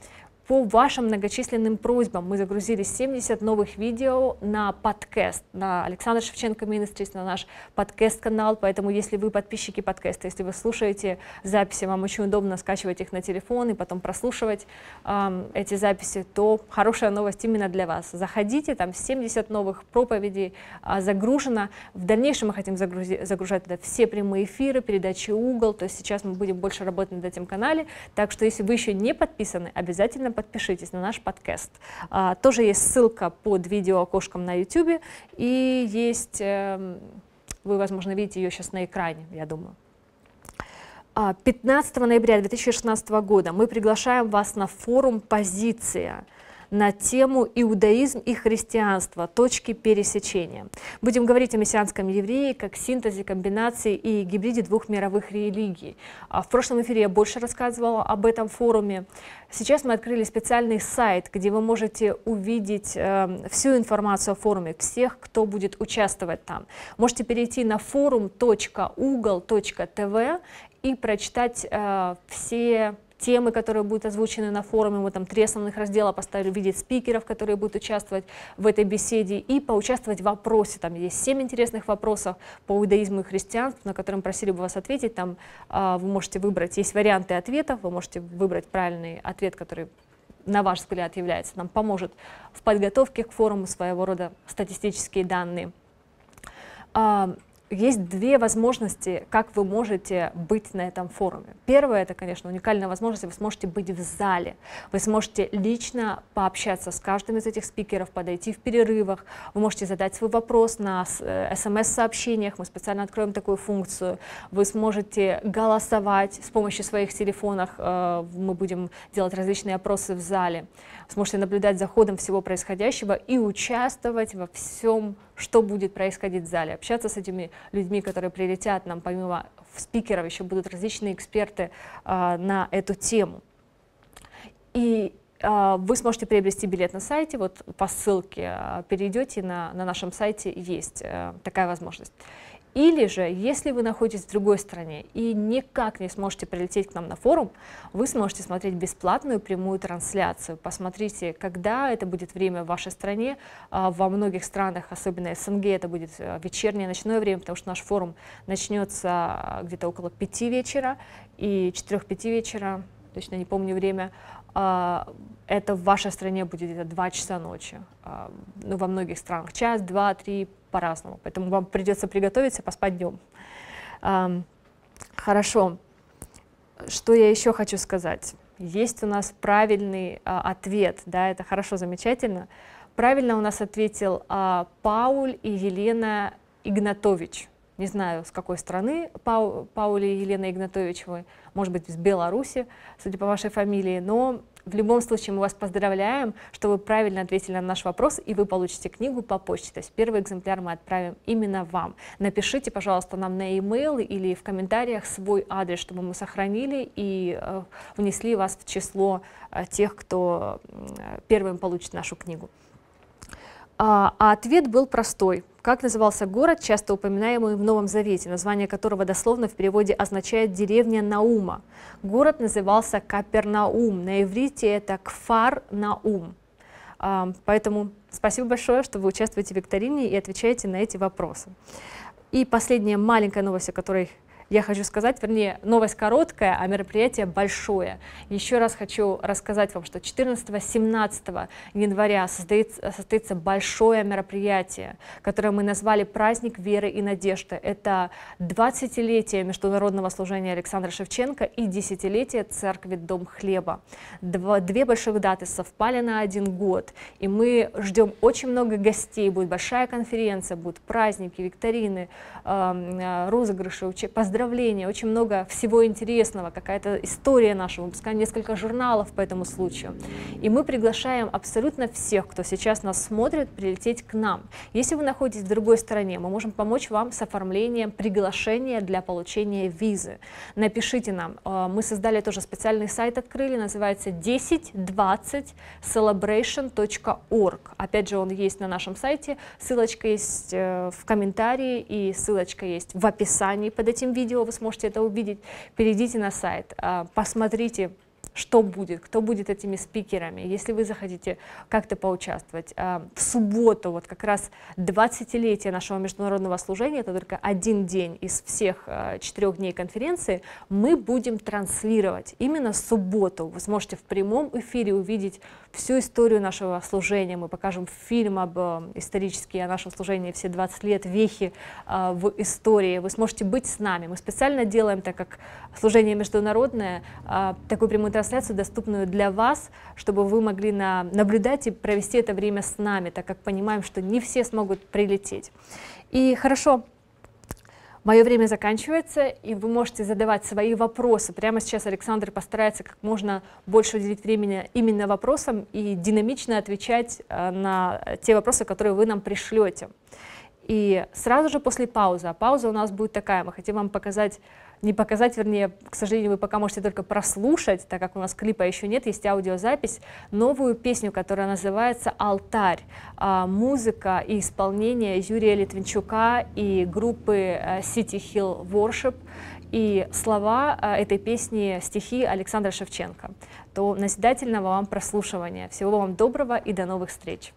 по вашим многочисленным просьбам мы загрузили 70 новых видео на подкаст, на Александр Шевченко Ministries, на наш подкаст-канал, поэтому если вы подписчики подкаста, если вы слушаете записи, вам очень удобно скачивать их на телефон и потом прослушивать э, эти записи, то хорошая новость именно для вас. Заходите, там 70 новых проповедей э, загружено. В дальнейшем мы хотим загрузи- загружать туда все прямые эфиры, передачи «Угол», то есть сейчас мы будем больше работать над этим канале, так что если вы еще не подписаны, обязательно обязательно подпишитесь на наш подкаст. А, тоже есть ссылка под видео окошком на YouTube, и есть, эм, вы, возможно, видите ее сейчас на экране, я думаю. 15 а, ноября 2016 года мы приглашаем вас на форум «Позиция», на тему «Иудаизм и христианство. Точки пересечения». Будем говорить о мессианском евреи как синтезе, комбинации и гибриде двух мировых религий. А в прошлом эфире я больше рассказывала об этом форуме. Сейчас мы открыли специальный сайт, где вы можете увидеть э, всю информацию о форуме, всех, кто будет участвовать там. Можете перейти на форум.угол.тв и прочитать э, все темы, которые будут озвучены на форуме. Мы там три основных раздела поставили в виде спикеров, которые будут участвовать в этой беседе и поучаствовать в вопросе. Там есть семь интересных вопросов по иудаизму и христианству, на которым просили бы вас ответить. Там э, вы можете выбрать, есть варианты ответов, вы можете выбрать правильный ответ, который на ваш взгляд является, нам поможет в подготовке к форуму своего рода статистические данные. А, есть две возможности, как вы можете быть на этом форуме. Первое, это, конечно, уникальная возможность, вы сможете быть в зале, вы сможете лично пообщаться с каждым из этих спикеров, подойти в перерывах, вы можете задать свой вопрос на смс-сообщениях, э, мы специально откроем такую функцию, вы сможете голосовать с помощью своих телефонов, э, мы будем делать различные опросы в зале, сможете наблюдать за ходом всего происходящего и участвовать во всем что будет происходить в зале, общаться с этими людьми, которые прилетят нам, помимо спикеров, еще будут различные эксперты э, на эту тему. И э, вы сможете приобрести билет на сайте, вот по ссылке э, а, перейдете, на, на нашем сайте есть э, такая возможность. Или же, если вы находитесь в другой стране и никак не сможете прилететь к нам на форум, вы сможете смотреть бесплатную прямую трансляцию. Посмотрите, когда это будет время в вашей стране. А, во многих странах, особенно СНГ, это будет а, вечернее, ночное время, потому что наш форум начнется а, где-то около пяти вечера и четырех-пяти вечера, точно не помню время, а, это в вашей стране будет где-то 2 часа ночи. А, ну, во многих странах час, два, три, по-разному. Поэтому вам придется приготовиться, поспать днем. Хорошо. Что я еще хочу сказать? Есть у нас правильный а, ответ, да, это хорошо, замечательно. Правильно у нас ответил Пауль и Елена Игнатович не знаю, с какой страны Пау, Паули и Елена Игнатовичевы, может быть, из Беларуси, судя по вашей фамилии, но в любом случае мы вас поздравляем, что вы правильно ответили на наш вопрос, и вы получите книгу по почте. То есть первый экземпляр мы отправим именно вам. Напишите, пожалуйста, нам на e-mail или в комментариях свой адрес, чтобы мы сохранили и э, внесли вас в число э, тех, кто э, первым получит нашу книгу. а, а ответ был простой. Как назывался город, часто упоминаемый в Новом Завете, название которого дословно в переводе означает «деревня Наума». Город назывался Капернаум, на иврите это Кфар Наум. А, поэтому спасибо большое, что вы участвуете в викторине и отвечаете на эти вопросы. И последняя маленькая новость, о которой я хочу сказать, вернее, новость короткая, а мероприятие большое. Еще раз хочу рассказать вам, что 14-17 января состоится, состоится большое мероприятие, которое мы назвали «Праздник веры и надежды». Это 20-летие международного служения Александра Шевченко и 10-летие церкви «Дом хлеба». Два, две больших даты совпали на один год, и мы ждем очень много гостей, будет большая конференция, будут праздники, викторины, эм, э, розыгрыши, поздравления выздоровления, очень много всего интересного, какая-то история нашего выпуска, несколько журналов по этому случаю. И мы приглашаем абсолютно всех, кто сейчас нас смотрит, прилететь к нам. Если вы находитесь в другой стране, мы можем помочь вам с оформлением приглашения для получения визы. Напишите нам. Э, мы создали тоже специальный сайт, открыли, называется 1020celebration.org. Опять же, он есть на нашем сайте, ссылочка есть э, в комментарии и ссылочка есть в описании под этим видео видео вы сможете это увидеть. Перейдите на сайт, а, посмотрите что будет, кто будет этими спикерами, если вы захотите как-то поучаствовать. А, в субботу, вот как раз 20-летие нашего международного служения, это только один день из всех а, четырех дней конференции, мы будем транслировать именно субботу. Вы сможете в прямом эфире увидеть всю историю нашего служения. Мы покажем фильм об а, исторический о нашем служении все 20 лет, вехи в истории. Вы сможете быть с нами. Мы специально делаем, так как служение международное, такой прямой трансляцию, доступную для вас, чтобы вы могли на, наблюдать и провести это время с нами, так как понимаем, что не все смогут прилететь. И хорошо, Мое время заканчивается, и вы можете задавать свои вопросы. Прямо сейчас Александр постарается как можно больше уделить времени именно вопросам и динамично отвечать э, на те вопросы, которые вы нам пришлете. И сразу же после паузы, а пауза у нас будет такая, мы хотим вам показать не показать, вернее, к сожалению, вы пока можете только прослушать, так как у нас клипа еще нет, есть аудиозапись, новую песню, которая называется «Алтарь». А, музыка и исполнение Юрия Литвинчука и группы э, City Hill Worship и слова э, этой песни стихи Александра Шевченко. То назидательного вам прослушивания. Всего вам доброго и до новых встреч!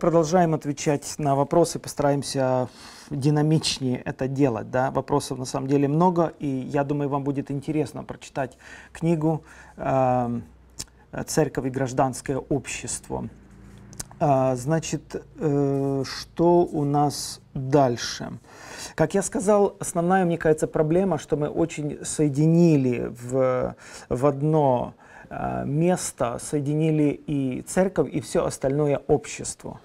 продолжаем отвечать на вопросы, постараемся динамичнее это делать. Да? Вопросов на самом деле много, и я думаю, вам будет интересно прочитать книгу э, «Церковь и гражданское общество». А, значит, э, что у нас дальше? Как я сказал, основная, мне кажется, проблема, что мы очень соединили в, в одно э, место соединили и церковь, и все остальное общество.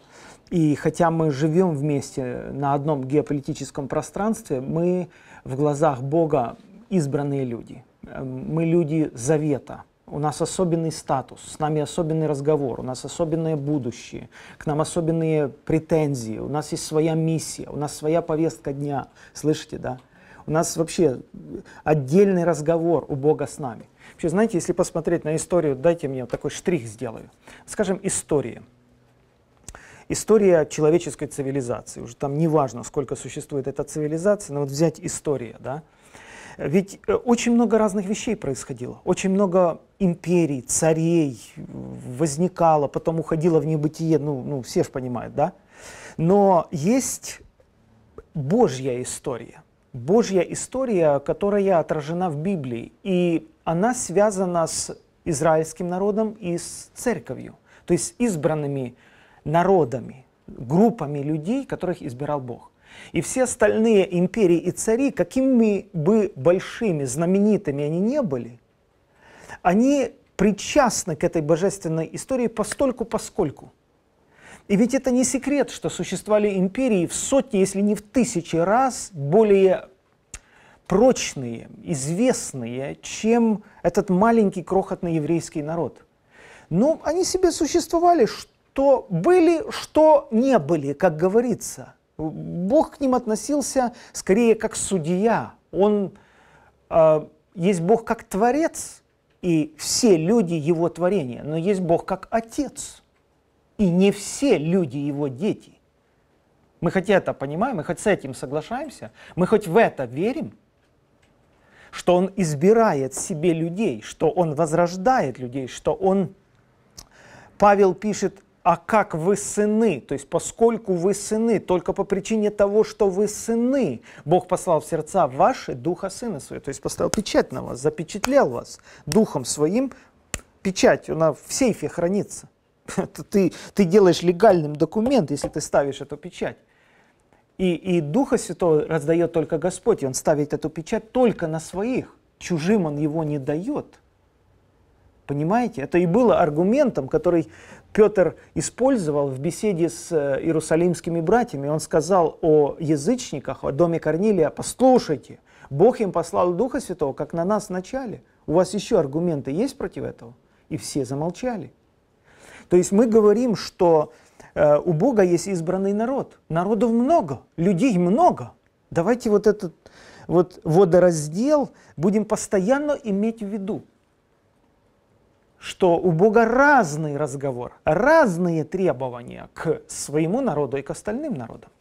И хотя мы живем вместе на одном геополитическом пространстве, мы в глазах Бога избранные люди. Эм, мы люди завета. У нас особенный статус, с нами особенный разговор, у нас особенное будущее, к нам особенные претензии, у нас есть своя миссия, у нас своя повестка дня. Слышите, да? У нас вообще отдельный разговор у Бога с нами. Вообще, знаете, если посмотреть на историю, дайте мне такой штрих сделаю. Скажем, история – история человеческой цивилизации. Уже там неважно, сколько существует эта цивилизация, но вот взять история, да. Ведь э, очень много разных вещей происходило, очень много империй, царей возникало, потом уходило в небытие, ну, ну все же понимают, да? Но есть Божья история, Божья история, которая отражена в Библии, и она связана с израильским народом и с церковью, то есть избранными народами, группами людей, которых избирал Бог. И все остальные империи и цари, какими бы большими, знаменитыми они не были, они причастны к этой божественной истории постольку поскольку. И ведь это не секрет, что существовали империи в сотни, если не в тысячи раз более прочные, известные, чем этот маленький крохотный еврейский народ. Но ну, они себе существовали, что были, что не были, как говорится. Бог к ним относился скорее как судья. Он э, есть Бог как Творец, и все люди Его творения, но есть Бог как Отец, и не все люди Его дети. Мы хоть это понимаем, мы хоть с этим соглашаемся, мы хоть в это верим, что Он избирает себе людей, что Он возрождает людей, что Он, Павел пишет, а как вы сыны, то есть поскольку вы сыны, только по причине того, что вы сыны, Бог послал в сердца ваши Духа Сына Своего, то есть поставил печать на вас, запечатлел вас Духом Своим, печать, она в сейфе хранится. (laughs) Это ты, ты делаешь легальным документ, если ты ставишь эту печать. И, и Духа Святого раздает только Господь, и Он ставит эту печать только на своих. Чужим Он его не дает. Понимаете? Это и было аргументом, который Петр использовал в беседе с э, иерусалимскими братьями. Он сказал о язычниках, о доме Корнилия, послушайте, Бог им послал Духа Святого, как на нас вначале. У вас еще аргументы есть против этого? И все замолчали. То есть мы говорим, что э, у Бога есть избранный народ. Народов много, людей много. Давайте вот этот вот водораздел будем постоянно иметь в виду что у Бога разный разговор, разные требования к своему народу и к остальным народам.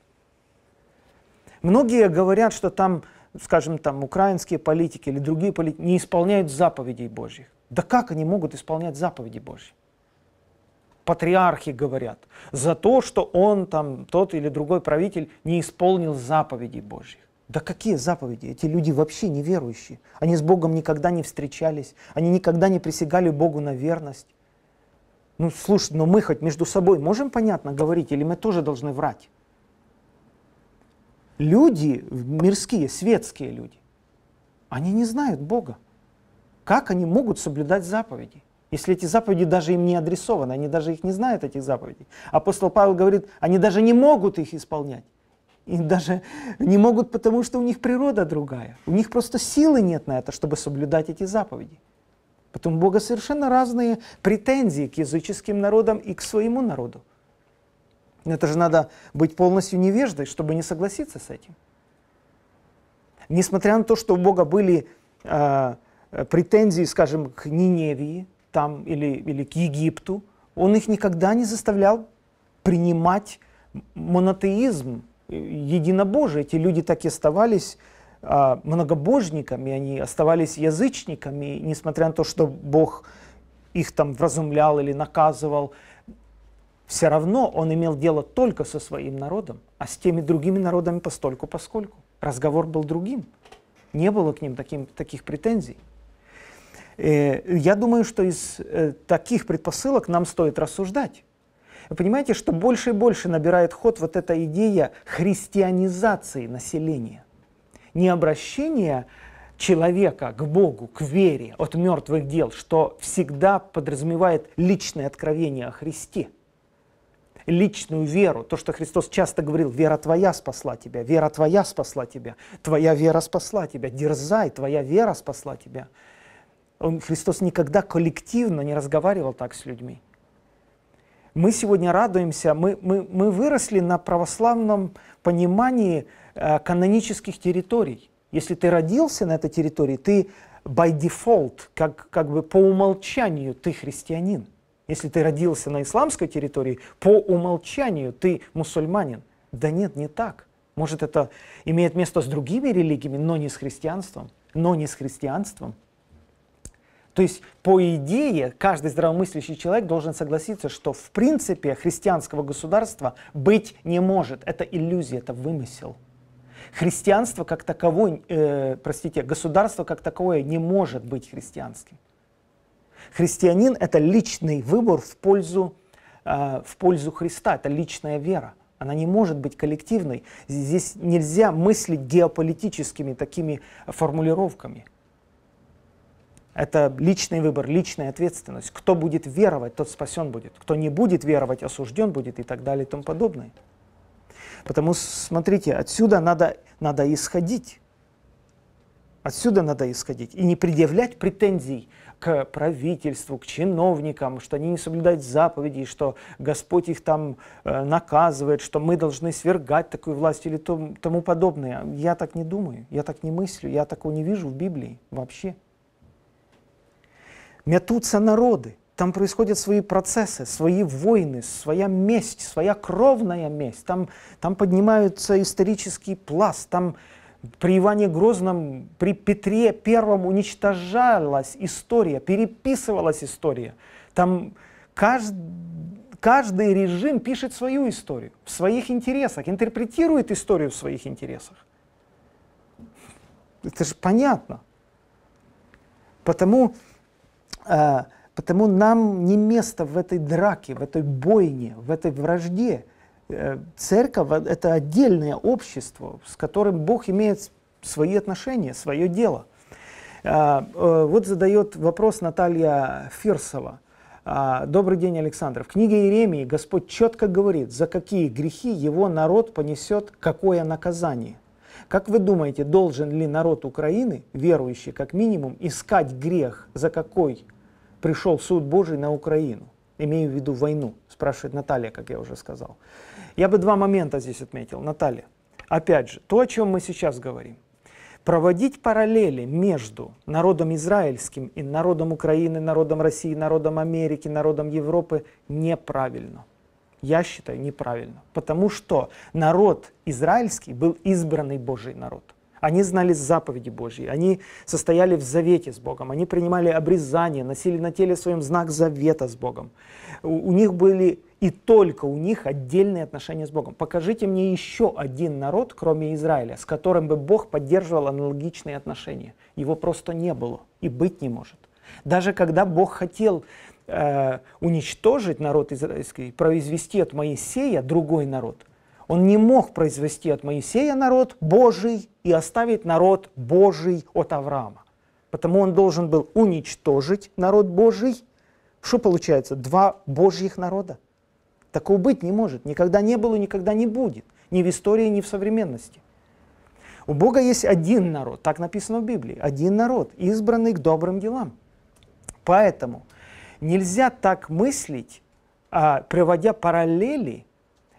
Многие говорят, что там, скажем, там украинские политики или другие политики не исполняют заповедей Божьих. Да как они могут исполнять заповеди Божьи? Патриархи говорят за то, что он там, тот или другой правитель не исполнил заповедей Божьих. Да какие заповеди? Эти люди вообще неверующие. Они с Богом никогда не встречались, они никогда не присягали Богу на верность. Ну слушай, но мы хоть между собой можем понятно говорить, или мы тоже должны врать? Люди мирские, светские люди, они не знают Бога. Как они могут соблюдать заповеди? Если эти заповеди даже им не адресованы, они даже их не знают, этих заповедей. Апостол Павел говорит, они даже не могут их исполнять и даже не могут, потому что у них природа другая. У них просто силы нет на это, чтобы соблюдать эти заповеди. Потом у Бога совершенно разные претензии к языческим народам и к своему народу. Это же надо быть полностью невеждой, чтобы не согласиться с этим. Несмотря на то, что у Бога были э, претензии, скажем, к Ниневии там, или, или к Египту, он их никогда не заставлял принимать монотеизм единобожие. Эти люди так и оставались а, многобожниками, они оставались язычниками, несмотря на то, что Бог их там вразумлял или наказывал, все равно он имел дело только со своим народом, а с теми другими народами постольку поскольку. Разговор был другим, не было к ним таким, таких претензий. Э, я думаю, что из э, таких предпосылок нам стоит рассуждать. Вы понимаете, что больше и больше набирает ход вот эта идея христианизации населения. Не обращения человека к Богу, к вере от мертвых дел, что всегда подразумевает личное откровение о Христе, личную веру, то, что Христос часто говорил, вера твоя спасла тебя, вера твоя спасла тебя, твоя вера спасла тебя, дерзай, твоя вера спасла тебя. Он, Христос никогда коллективно не разговаривал так с людьми мы сегодня радуемся, мы, мы, мы выросли на православном понимании э, канонических территорий. Если ты родился на этой территории, ты by default, как, как бы по умолчанию ты христианин. Если ты родился на исламской территории, по умолчанию ты мусульманин. Да нет, не так. Может, это имеет место с другими религиями, но не с христианством. Но не с христианством. То есть, по идее, каждый здравомыслящий человек должен согласиться, что в принципе христианского государства быть не может. Это иллюзия, это вымысел. Христианство как таковое, э, простите, государство как таковое не может быть христианским. Христианин — это личный выбор в пользу, э, в пользу Христа, это личная вера. Она не может быть коллективной. Здесь нельзя мыслить геополитическими такими формулировками — это личный выбор, личная ответственность. Кто будет веровать, тот спасен будет. Кто не будет веровать, осужден будет и так далее и тому подобное. Потому, смотрите, отсюда надо, надо исходить. Отсюда надо исходить. И не предъявлять претензий к правительству, к чиновникам, что они не соблюдают заповеди, что Господь их там э, наказывает, что мы должны свергать такую власть или том, тому подобное. Я так не думаю, я так не мыслю, я такого не вижу в Библии вообще. Мятутся народы, там происходят свои процессы, свои войны, своя месть, своя кровная месть. Там, там поднимаются исторический пласт, там при Иване Грозном, при Петре Первом уничтожалась история, переписывалась история. Там каждый каждый режим пишет свою историю в своих интересах, интерпретирует историю в своих интересах. Это же понятно. Потому а, потому нам не место в этой драке, в этой бойне, в этой вражде. Э, церковь — а, это отдельное общество, с которым Бог имеет свои отношения, свое дело. А, э, вот задает вопрос Наталья Фирсова. Добрый день, Александр. В книге Иеремии Господь четко говорит, за какие грехи его народ понесет какое наказание. Как вы думаете, должен ли народ Украины, верующий как минимум, искать грех, за какой пришел суд Божий на Украину. Имею в виду войну, спрашивает Наталья, как я уже сказал. Я бы два момента здесь отметил. Наталья, опять же, то, о чем мы сейчас говорим. Проводить параллели между народом израильским и народом Украины, народом России, народом Америки, народом Европы неправильно. Я считаю неправильно, потому что народ израильский был избранный Божий народ. Они знали заповеди Божьи, они состояли в завете с Богом, они принимали обрезание, носили на теле своем знак завета с Богом. У, у них были и только у них отдельные отношения с Богом. Покажите мне еще один народ, кроме Израиля, с которым бы Бог поддерживал аналогичные отношения. Его просто не было и быть не может. Даже когда Бог хотел э, уничтожить народ израильский, произвести от Моисея другой народ – он не мог произвести от Моисея народ Божий и оставить народ Божий от Авраама. Потому он должен был уничтожить народ Божий. Что получается? Два Божьих народа. Такого быть не может. Никогда не было никогда не будет. Ни в истории, ни в современности. У Бога есть один народ, так написано в Библии, один народ, избранный к добрым делам. Поэтому нельзя так мыслить, а, приводя параллели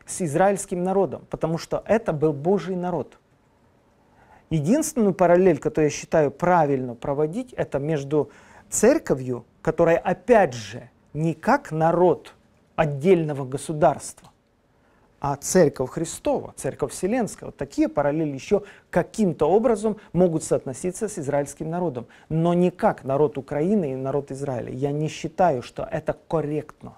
с израильским народом, потому что это был Божий народ. Единственную параллель, которую я считаю правильно проводить, это между церковью, которая опять же не как народ отдельного государства, а церковь Христова, церковь Вселенская. Вот такие параллели еще каким-то образом могут соотноситься с израильским народом, но не как народ Украины и народ Израиля. Я не считаю, что это корректно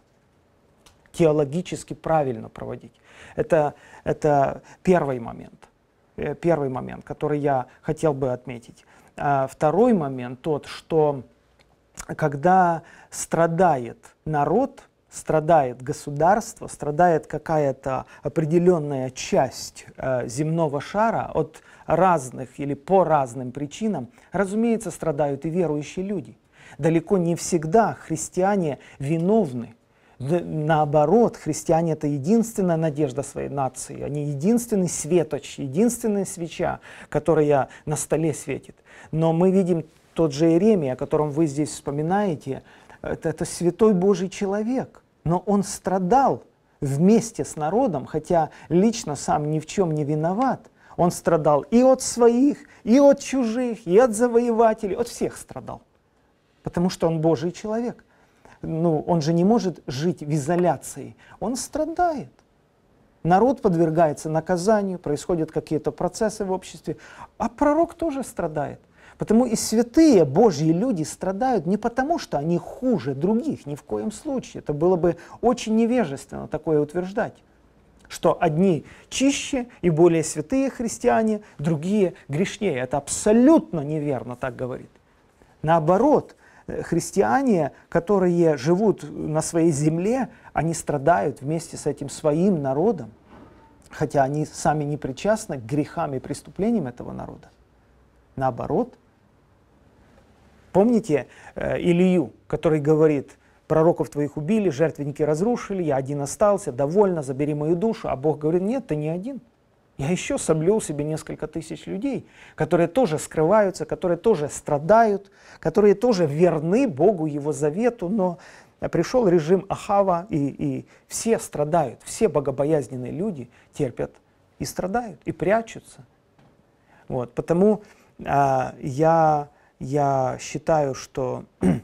теологически правильно проводить. Это, это первый момент, э, первый момент, который я хотел бы отметить. А второй момент тот, что когда страдает народ, страдает государство, страдает какая-то определенная часть э, земного шара от разных или по разным причинам, разумеется, страдают и верующие люди. Далеко не всегда христиане виновны Наоборот, христиане — это единственная надежда своей нации. Они единственный светоч, единственная свеча, которая на столе светит. Но мы видим тот же Иеремия, о котором вы здесь вспоминаете, это, это святой Божий человек, но он страдал вместе с народом, хотя лично сам ни в чем не виноват. Он страдал и от своих, и от чужих, и от завоевателей, от всех страдал, потому что он Божий человек ну, он же не может жить в изоляции, он страдает. Народ подвергается наказанию, происходят какие-то процессы в обществе, а пророк тоже страдает. Потому и святые Божьи люди страдают не потому, что они хуже других, ни в коем случае. Это было бы очень невежественно такое утверждать что одни чище и более святые христиане, другие грешнее. Это абсолютно неверно так говорит. Наоборот, христиане, которые живут на своей земле, они страдают вместе с этим своим народом, хотя они сами не причастны к грехам и преступлениям этого народа. Наоборот, помните э, Илью, который говорит, пророков твоих убили, жертвенники разрушили, я один остался, довольно, забери мою душу, а Бог говорит, нет, ты не один – я еще соблюл себе несколько тысяч людей, которые тоже скрываются, которые тоже страдают, которые тоже верны Богу, Его завету, но пришел режим Ахава, и, и все страдают, все богобоязненные люди терпят и страдают, и прячутся. Вот, потому а, я, я считаю, что, (clears throat)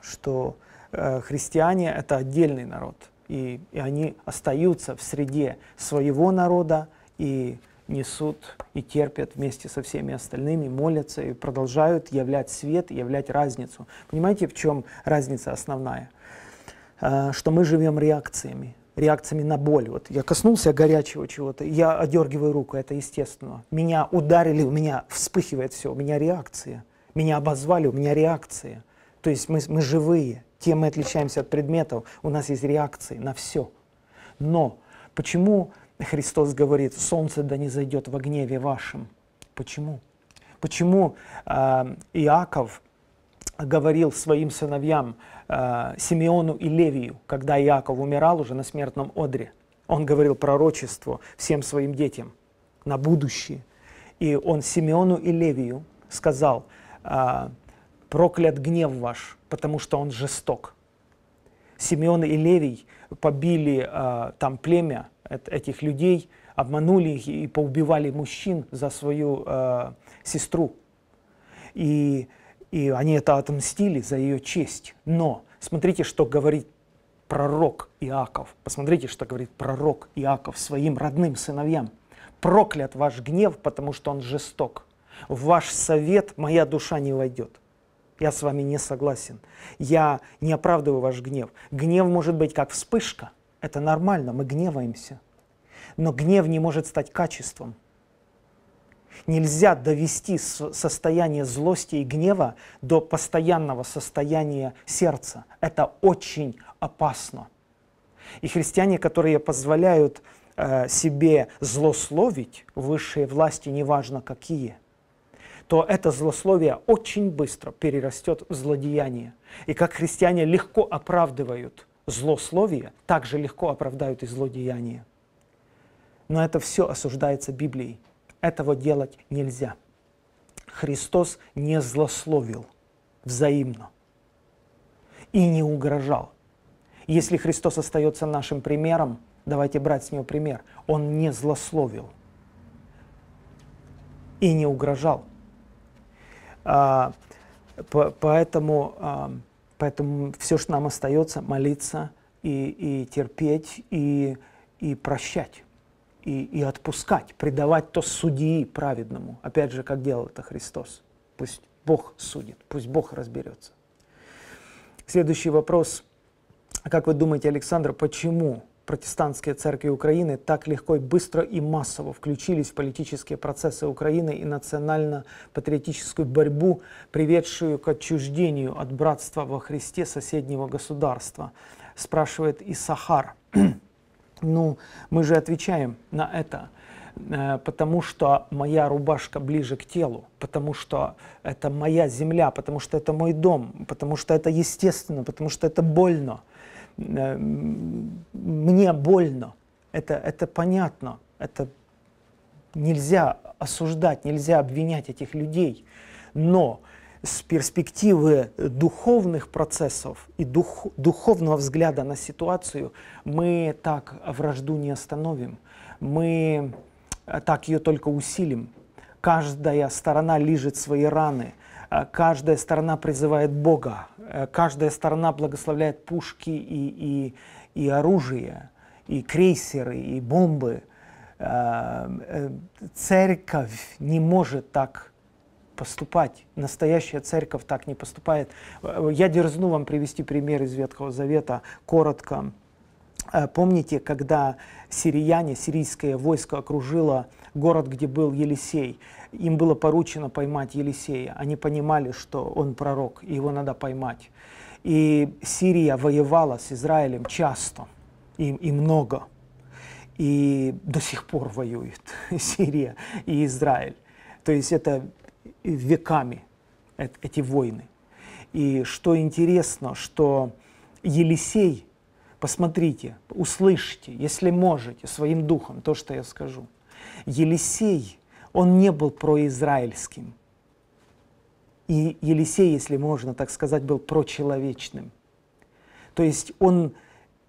что э, христиане — это отдельный народ, и, и они остаются в среде своего народа, и несут и терпят вместе со всеми остальными, молятся и продолжают являть свет, являть разницу. Понимаете, в чем разница основная? А, что мы живем реакциями, реакциями на боль. Вот я коснулся горячего чего-то, я одергиваю руку, это естественно. Меня ударили, у меня вспыхивает все, у меня реакция. Меня обозвали, у меня реакция. То есть мы, мы живые, тем мы отличаемся от предметов, у нас есть реакции на все. Но почему Христос говорит, солнце да не зайдет в гневе вашем. Почему? Почему э, Иаков говорил своим сыновьям э, Симеону и Левию, когда Иаков умирал уже на смертном одре? Он говорил пророчество всем своим детям на будущее. И он Симеону и Левию сказал, э, проклят гнев ваш, потому что он жесток. Симеон и Левий побили э, там племя этих людей, обманули их и поубивали мужчин за свою э, сестру. И, и они это отомстили за ее честь. Но смотрите, что говорит пророк Иаков. Посмотрите, что говорит пророк Иаков своим родным сыновьям. «Проклят ваш гнев, потому что он жесток. В ваш совет моя душа не войдет». Я с вами не согласен. Я не оправдываю ваш гнев. Гнев может быть как вспышка. Это нормально, мы гневаемся. Но гнев не может стать качеством. Нельзя довести состояние злости и гнева до постоянного состояния сердца. Это очень опасно. И христиане, которые позволяют э, себе злословить высшие власти, неважно какие – то это злословие очень быстро перерастет в злодеяние. И как христиане легко оправдывают злословие, так же легко оправдают и злодеяние. Но это все осуждается Библией. Этого делать нельзя. Христос не злословил взаимно и не угрожал. Если Христос остается нашим примером, давайте брать с него пример, он не злословил и не угрожал – а, по, поэтому, а, поэтому все, что нам остается, молиться и, и терпеть, и, и прощать, и, и отпускать, предавать то судьи праведному. Опять же, как делал это Христос. Пусть Бог судит, пусть Бог разберется. Следующий вопрос. Как вы думаете, Александр, почему протестантские церкви Украины так легко и быстро и массово включились в политические процессы Украины и национально-патриотическую борьбу, приведшую к отчуждению от братства во Христе соседнего государства, спрашивает Исахар. (clears throat) ну, мы же отвечаем на это э, потому что моя рубашка ближе к телу, потому что это моя земля, потому что это мой дом, потому что это естественно, потому что это больно, Э, мне больно, это, это понятно, это нельзя осуждать, нельзя обвинять этих людей, но с перспективы духовных процессов и дух, духовного взгляда на ситуацию мы так вражду не остановим, мы э, так ее только усилим. Каждая сторона лижет свои раны, э, каждая сторона призывает Бога Э, каждая сторона благословляет пушки и, и, и оружие, и крейсеры, и бомбы. Э, э, церковь не может так поступать. Настоящая церковь так не поступает. Я дерзну вам привести пример из Ветхого Завета коротко. Помните, когда сирияне, сирийское войско окружило город, где был Елисей. Им было поручено поймать Елисея. Они понимали, что он пророк, и его надо поймать. И Сирия воевала с Израилем часто и, и много. И до сих пор воюют (laughs) Сирия и Израиль. То есть это веками эти войны. И что интересно, что Елисей Посмотрите, услышьте, если можете, своим духом то, что я скажу. Елисей, он не был произраильским. И Елисей, если можно так сказать, был прочеловечным. То есть он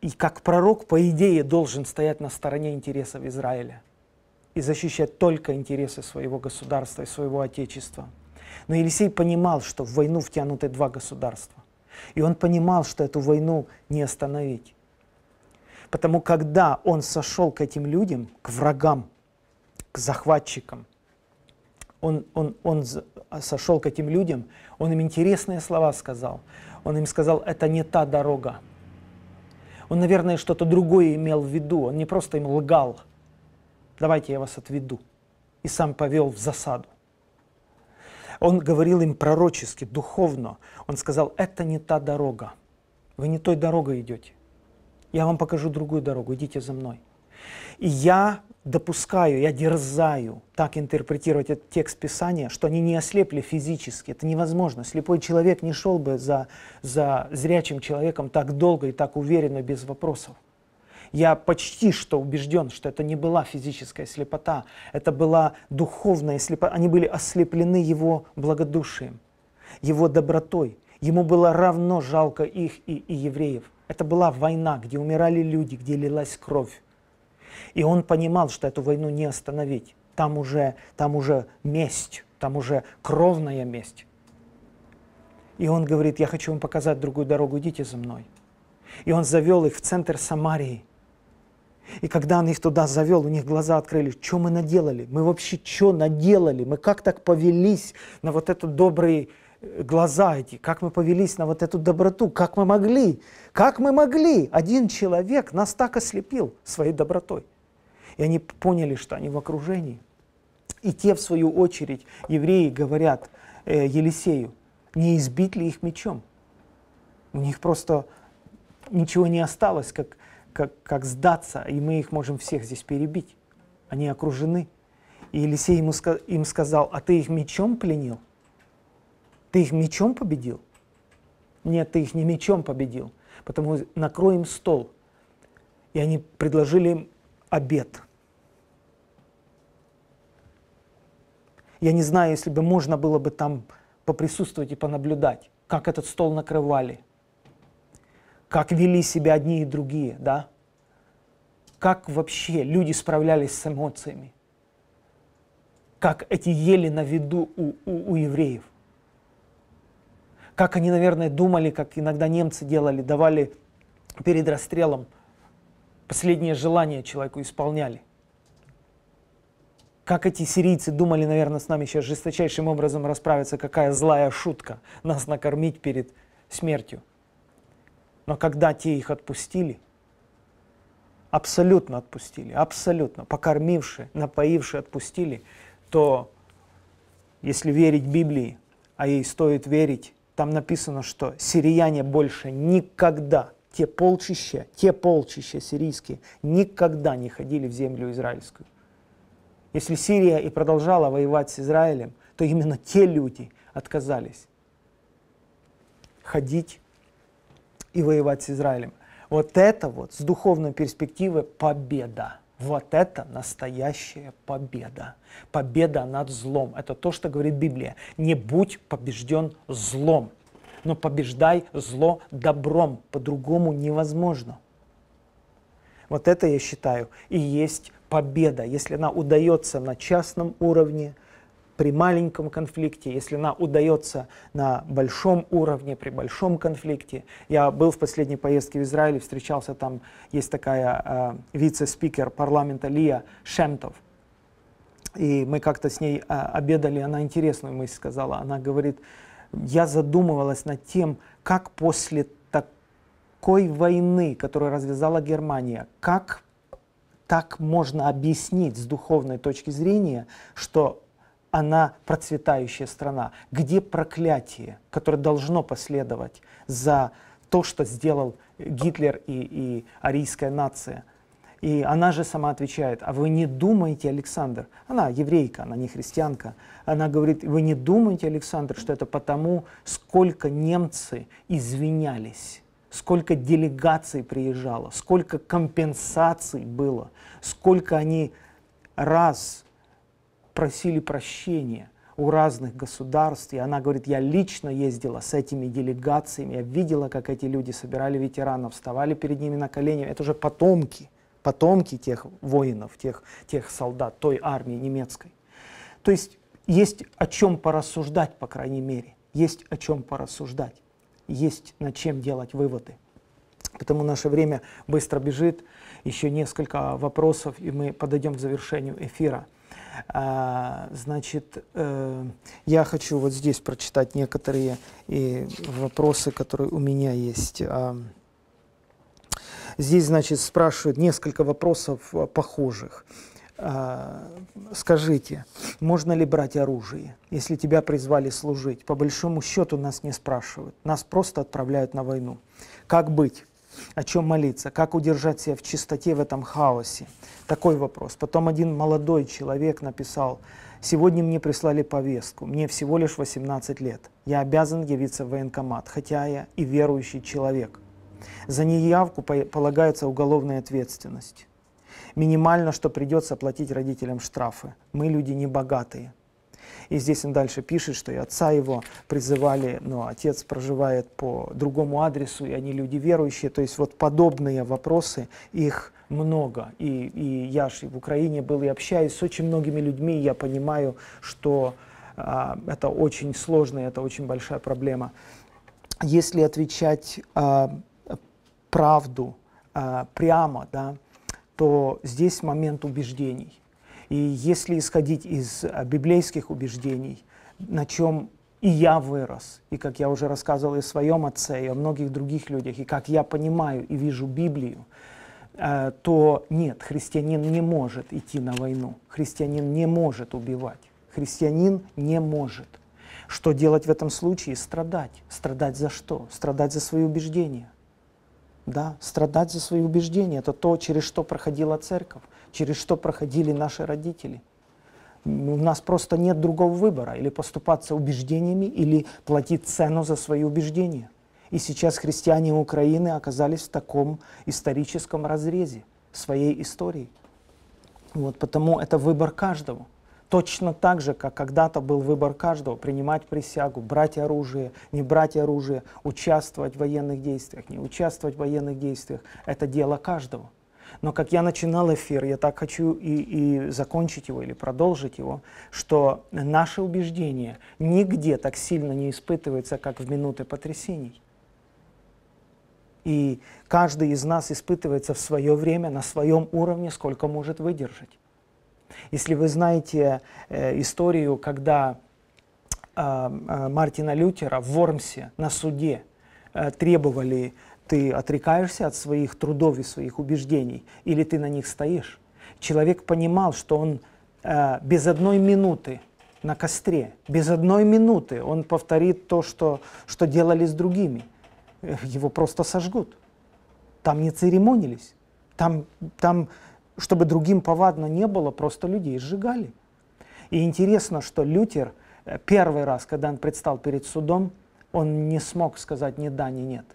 и как пророк, по идее, должен стоять на стороне интересов Израиля и защищать только интересы своего государства и своего отечества. Но Елисей понимал, что в войну втянуты два государства. И он понимал, что эту войну не остановить. Потому когда он сошел к этим людям, к врагам, к захватчикам, он, он, он а, сошел к этим людям, он им интересные слова сказал. Он им сказал, это не та дорога. Он, наверное, что-то другое имел в виду, он не просто им лгал. Давайте я вас отведу. И сам повел в засаду. Он говорил им пророчески, духовно. Он сказал, это не та дорога. Вы не той дорогой идете. Я вам покажу другую дорогу, идите за мной. И я допускаю, я дерзаю так интерпретировать этот текст Писания, что они не ослепли физически. Это невозможно. Слепой человек не шел бы за, за зрячим человеком так долго и так уверенно, без вопросов. Я почти что убежден, что это не была физическая слепота, это была духовная слепота. Они были ослеплены его благодушием, его добротой. Ему было равно жалко их и, и евреев. Это была война, где умирали люди, где лилась кровь. И он понимал, что эту войну не остановить. Там уже, там уже месть, там уже кровная месть. И он говорит, я хочу вам показать другую дорогу, идите за мной. И он завел их в центр Самарии. И когда он их туда завел, у них глаза открылись. Что мы наделали? Мы вообще что наделали? Мы как так повелись на вот этот добрый глаза эти, как мы повелись на вот эту доброту, как мы могли, как мы могли. Один человек нас так ослепил своей добротой. И они поняли, что они в окружении. И те, в свою очередь, евреи говорят э, Елисею, не избить ли их мечом. У них просто ничего не осталось, как, как, как сдаться, и мы их можем всех здесь перебить. Они окружены. И Елисей ему, им сказал, а ты их мечом пленил? Ты их мечом победил? Нет, ты их не мечом победил. Потому накроем стол. И они предложили им обед. Я не знаю, если бы можно было бы там поприсутствовать и понаблюдать, как этот стол накрывали, как вели себя одни и другие, да? Как вообще люди справлялись с эмоциями? Как эти ели на виду у, у, у евреев – как они, наверное, думали, как иногда немцы делали, давали перед расстрелом последнее желание человеку исполняли. Как эти сирийцы думали, наверное, с нами сейчас жесточайшим образом расправиться, какая злая шутка нас накормить перед смертью. Но когда те их отпустили, абсолютно отпустили, абсолютно, покормивши, напоивши, отпустили, то, если верить Библии, а ей стоит верить, там написано, что сирияне больше никогда, те полчища, те полчища сирийские, никогда не ходили в землю израильскую. Если Сирия и продолжала воевать с Израилем, то именно те люди отказались ходить и воевать с Израилем. Вот это вот с духовной перспективы победа. Вот это настоящая победа. Победа над злом. Это то, что говорит Библия. Не будь побежден злом, но побеждай зло добром. По-другому невозможно. Вот это, я считаю, и есть победа, если она удается на частном уровне – при маленьком конфликте, если она удается на большом уровне, при большом конфликте. Я был в последней поездке в Израиль, встречался там, есть такая э, вице-спикер парламента Лия Шемтов. И мы как-то с ней э, обедали, она интересную мысль сказала. Она говорит, я задумывалась над тем, как после такой войны, которую развязала Германия, как так можно объяснить с духовной точки зрения, что она процветающая страна? Где проклятие, которое должно последовать за то, что сделал Гитлер и, и арийская нация? И она же сама отвечает, а вы не думаете, Александр, она еврейка, она не христианка, она говорит, вы не думаете, Александр, что это потому, сколько немцы извинялись, сколько делегаций приезжало, сколько компенсаций было, сколько они раз просили прощения у разных государств. И она говорит, я лично ездила с этими делегациями, я видела, как эти люди собирали ветеранов, вставали перед ними на колени. Это уже потомки, потомки тех воинов, тех, тех солдат, той армии немецкой. То есть есть о чем порассуждать, по крайней мере. Есть о чем порассуждать. Есть над чем делать выводы. Потому наше время быстро бежит. Еще несколько вопросов, и мы подойдем к завершению эфира. А, значит, э, я хочу вот здесь прочитать некоторые и вопросы, которые у меня есть. А, здесь, значит, спрашивают несколько вопросов э, похожих. А, скажите, можно ли брать оружие, если тебя призвали служить? По большому счету нас не спрашивают, нас просто отправляют на войну. Как быть? о чем молиться, как удержать себя в чистоте в этом хаосе. Такой вопрос. Потом один молодой человек написал, сегодня мне прислали повестку, мне всего лишь 18 лет, я обязан явиться в военкомат, хотя я и верующий человек. За неявку полагается уголовная ответственность. Минимально, что придется платить родителям штрафы. Мы люди не богатые. И здесь он дальше пишет, что и отца его призывали, но отец проживает по другому адресу, и они люди верующие. То есть вот подобные вопросы, их много. И, и я же в Украине был и общаюсь с очень многими людьми, и я понимаю, что а, это очень сложно, это очень большая проблема. Если отвечать а, правду а, прямо, да, то здесь момент убеждений – и если исходить из а, библейских убеждений, на чем и я вырос, и как я уже рассказывал и о своем отце, и о многих других людях, и как я понимаю и вижу Библию, э, то нет, христианин не может идти на войну, христианин не может убивать, христианин не может. Что делать в этом случае? Страдать. Страдать за что? Страдать за свои убеждения. Да, страдать за свои убеждения – это то, через что проходила церковь через что проходили наши родители. У нас просто нет другого выбора, или поступаться убеждениями, или платить цену за свои убеждения. И сейчас христиане Украины оказались в таком историческом разрезе своей истории. Вот, потому это выбор каждого. Точно так же, как когда-то был выбор каждого принимать присягу, брать оружие, не брать оружие, участвовать в военных действиях, не участвовать в военных действиях. Это дело каждого. Но как я начинал эфир, я так хочу и, и закончить его или продолжить его, что наше убеждение нигде так сильно не испытывается, как в минуты потрясений. И каждый из нас испытывается в свое время, на своем уровне, сколько может выдержать. Если вы знаете э, историю, когда э, э, Мартина Лютера в Вормсе на суде э, требовали ты отрекаешься от своих трудов и своих убеждений, или ты на них стоишь? Человек понимал, что он э, без одной минуты на костре, без одной минуты он повторит то, что, что делали с другими. Э, его просто сожгут. Там не церемонились. Там, там, чтобы другим повадно не было, просто людей сжигали. И интересно, что Лютер э, первый раз, когда он предстал перед судом, он не смог сказать ни да, ни нет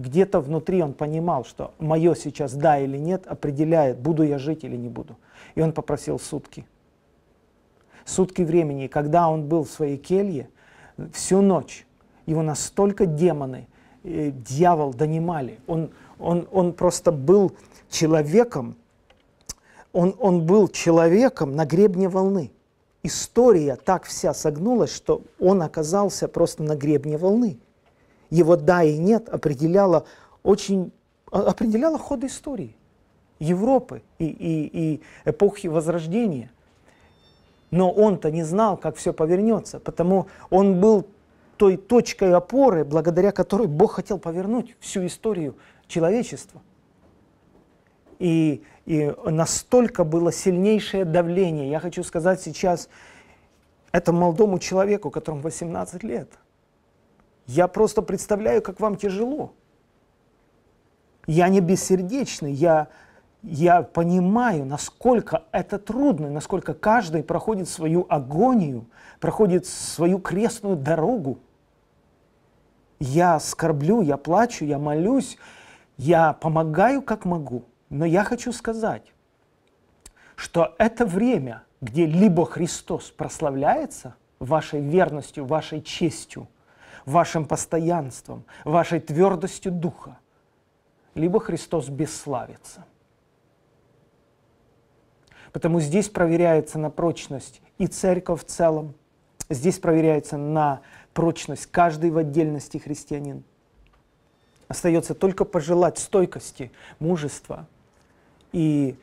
где-то внутри он понимал, что мое сейчас да или нет определяет, буду я жить или не буду. И он попросил сутки. Сутки времени. И когда он был в своей келье, всю ночь его настолько демоны, э, дьявол донимали. Он, он, он просто был человеком, он, он был человеком на гребне волны. История так вся согнулась, что он оказался просто на гребне волны его «да» и «нет» определяло очень определяло ход истории Европы и, и, и эпохи Возрождения. Но он-то не знал, как все повернется, потому он был той точкой опоры, благодаря которой Бог хотел повернуть всю историю человечества. И, и настолько было сильнейшее давление. Я хочу сказать сейчас этому молодому человеку, которому 18 лет – я просто представляю, как вам тяжело. Я не бессердечный, я, я понимаю, насколько это трудно, насколько каждый проходит свою агонию, проходит свою крестную дорогу. Я скорблю, я плачу, я молюсь, я помогаю, как могу. Но я хочу сказать, что это время, где либо Христос прославляется вашей верностью, вашей честью – вашим постоянством, вашей твердостью духа, либо Христос бесславится. Потому здесь проверяется на прочность и церковь в целом, здесь проверяется на прочность каждый в отдельности христианин. Остается только пожелать стойкости, мужества и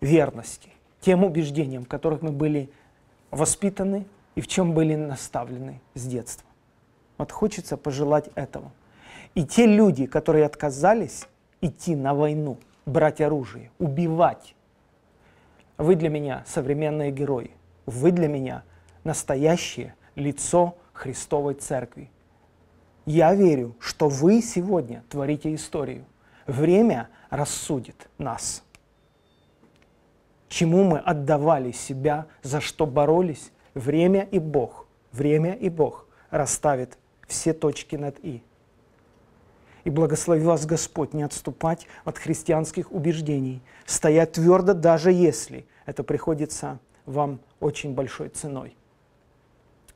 верности тем убеждениям, в которых мы были воспитаны и в чем были наставлены с детства. Вот хочется пожелать этого. И те люди, которые отказались идти на войну, брать оружие, убивать, вы для меня современные герои. Вы для меня настоящее лицо Христовой Церкви. Я верю, что вы сегодня творите историю. Время рассудит нас. Чему мы отдавали себя, за что боролись, время и Бог, время и Бог расставит все точки над «и». И благослови вас Господь не отступать от христианских убеждений, стоять твердо, даже если это приходится вам очень большой ценой.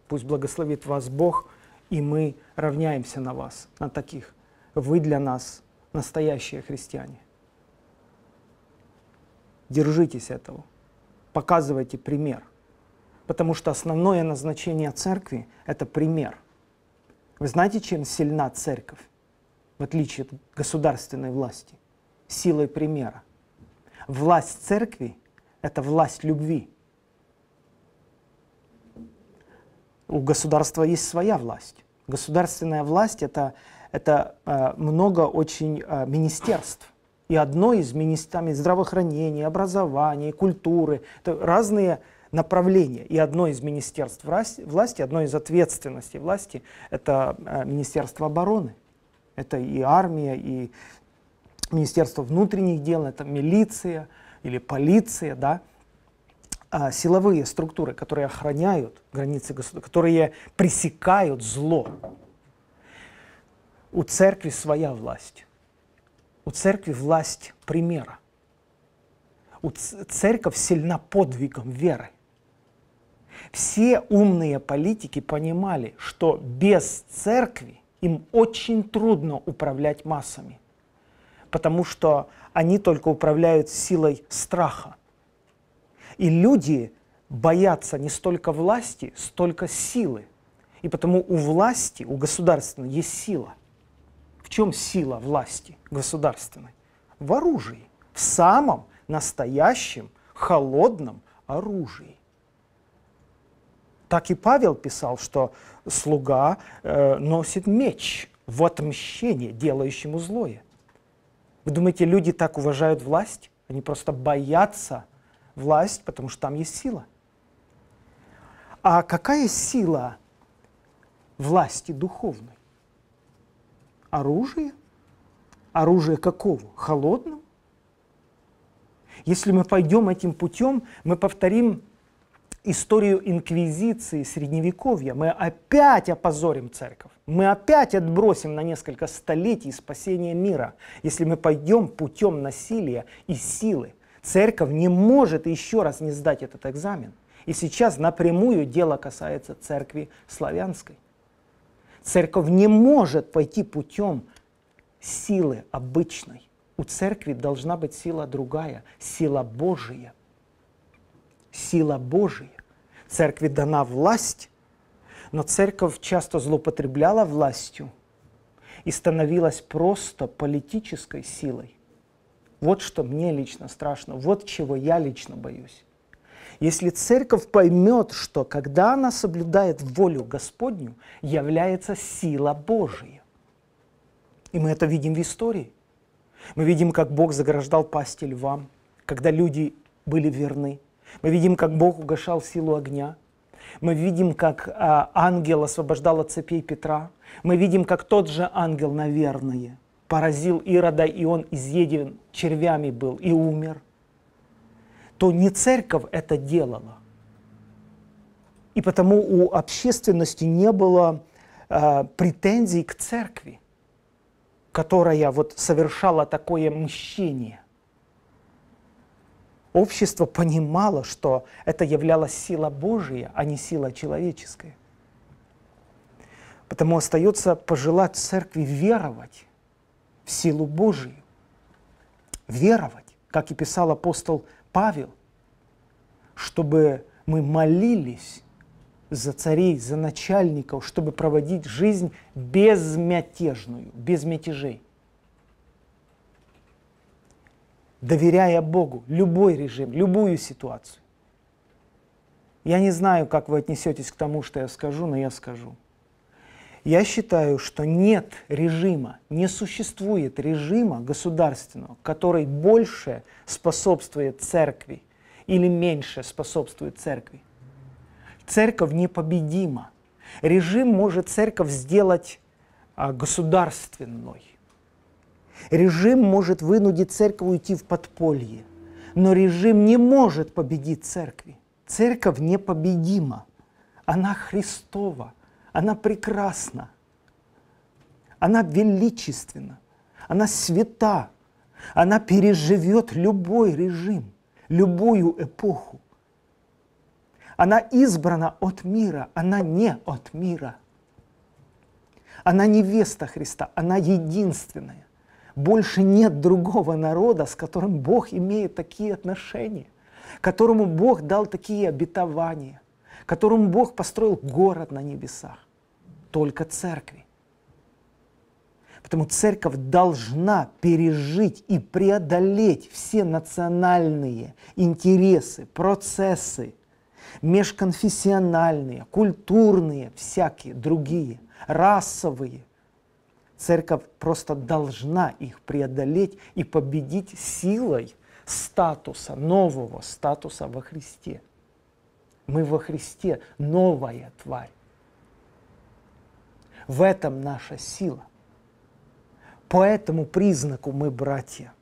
Пусть благословит вас Бог, и мы равняемся на вас, на таких. Вы для нас настоящие христиане. Держитесь этого, показывайте пример, потому что основное назначение церкви – это пример. Вы знаете, чем сильна церковь, в отличие от государственной власти? Силой примера. Власть церкви – это власть любви. У государства есть своя власть. Государственная власть – это, это э, много очень э, министерств. И одно из министерств здравоохранения, образования, культуры – это разные направление. И одно из министерств власти, одно из ответственностей власти — это э, Министерство обороны. Это и армия, и Министерство внутренних дел, это милиция или полиция, да, а силовые структуры, которые охраняют границы государства, которые пресекают зло. У церкви своя власть. У церкви власть примера. У церковь сильна подвигом веры. Все умные политики понимали, что без церкви им очень трудно управлять массами, потому что они только управляют силой страха. И люди боятся не столько власти, столько силы. И потому у власти, у государственной есть сила. В чем сила власти государственной? В оружии, в самом настоящем холодном оружии. Так и Павел писал, что слуга э, носит меч в отмщение делающему злое. Вы думаете, люди так уважают власть? Они просто боятся власть, потому что там есть сила. А какая сила власти духовной? Оружие? Оружие какого? Холодного? Если мы пойдем этим путем, мы повторим историю инквизиции Средневековья. Мы опять опозорим церковь. Мы опять отбросим на несколько столетий спасение мира, если мы пойдем путем насилия и силы. Церковь не может еще раз не сдать этот экзамен. И сейчас напрямую дело касается церкви славянской. Церковь не может пойти путем силы обычной. У церкви должна быть сила другая, сила Божия – сила Божия. Церкви дана власть, но церковь часто злоупотребляла властью и становилась просто политической силой. Вот что мне лично страшно, вот чего я лично боюсь. Если церковь поймет, что когда она соблюдает волю Господню, является сила Божия. И мы это видим в истории. Мы видим, как Бог заграждал пасти львам, когда люди были верны – мы видим, как Бог угашал силу огня. Мы видим, как а, ангел освобождал от цепей Петра. Мы видим, как тот же ангел, наверное, поразил Ирода, и он изъеден червями был и умер. То не церковь это делала. И потому у общественности не было э, претензий к церкви, которая вот совершала такое мщение. Общество понимало, что это являлась сила Божия, а не сила человеческая. Потому остается пожелать церкви веровать в силу Божию. Веровать, как и писал апостол Павел, чтобы мы молились за царей, за начальников, чтобы проводить жизнь безмятежную, без мятежей – доверяя Богу, любой режим, любую ситуацию. Я не знаю, как вы отнесетесь к тому, что я скажу, но я скажу. Я считаю, что нет режима, не существует режима государственного, который больше способствует церкви или меньше способствует церкви. Церковь непобедима. Режим может церковь сделать а, государственной. Режим может вынудить церковь уйти в подполье, но режим не может победить церкви. Церковь непобедима. Она Христова, она прекрасна, она величественна, она свята, она переживет любой режим, любую эпоху. Она избрана от мира, она не от мира. Она невеста Христа, она единственная больше нет другого народа, с которым Бог имеет такие отношения, которому Бог дал такие обетования, которому Бог построил город на небесах. Только церкви. Потому церковь должна пережить и преодолеть все национальные интересы, процессы, межконфессиональные, культурные, всякие другие, расовые – Церковь просто должна их преодолеть и победить силой статуса, нового статуса во Христе. Мы во Христе новая тварь. В этом наша сила. По этому признаку мы братья.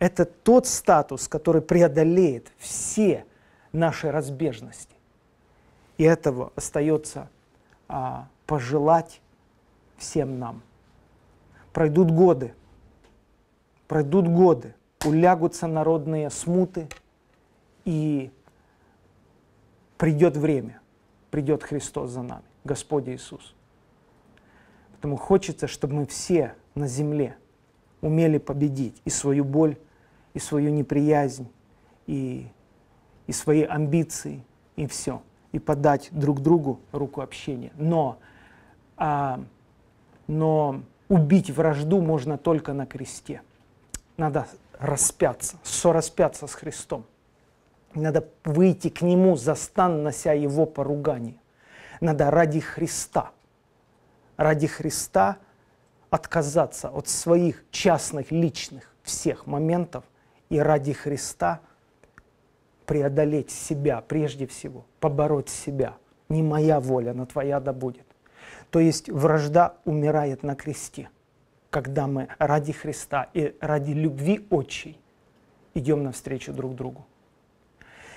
Это тот статус, который преодолеет все наши разбежности. И этого остается а, пожелать всем нам. Пройдут годы, пройдут годы, улягутся народные смуты, и придет время, придет Христос за нами, Господь Иисус. Поэтому хочется, чтобы мы все на земле умели победить и свою боль, и свою неприязнь, и, и свои амбиции, и все. И подать друг другу руку общения. Но а, но убить вражду можно только на кресте. Надо распяться, сораспяться с Христом. Надо выйти к Нему за стан, нося Его поругание. Надо ради Христа, ради Христа отказаться от своих частных, личных всех моментов и ради Христа преодолеть себя прежде всего, побороть себя. Не моя воля, но твоя да будет. То есть вражда умирает на кресте, когда мы ради Христа и ради любви отчей идем навстречу друг другу.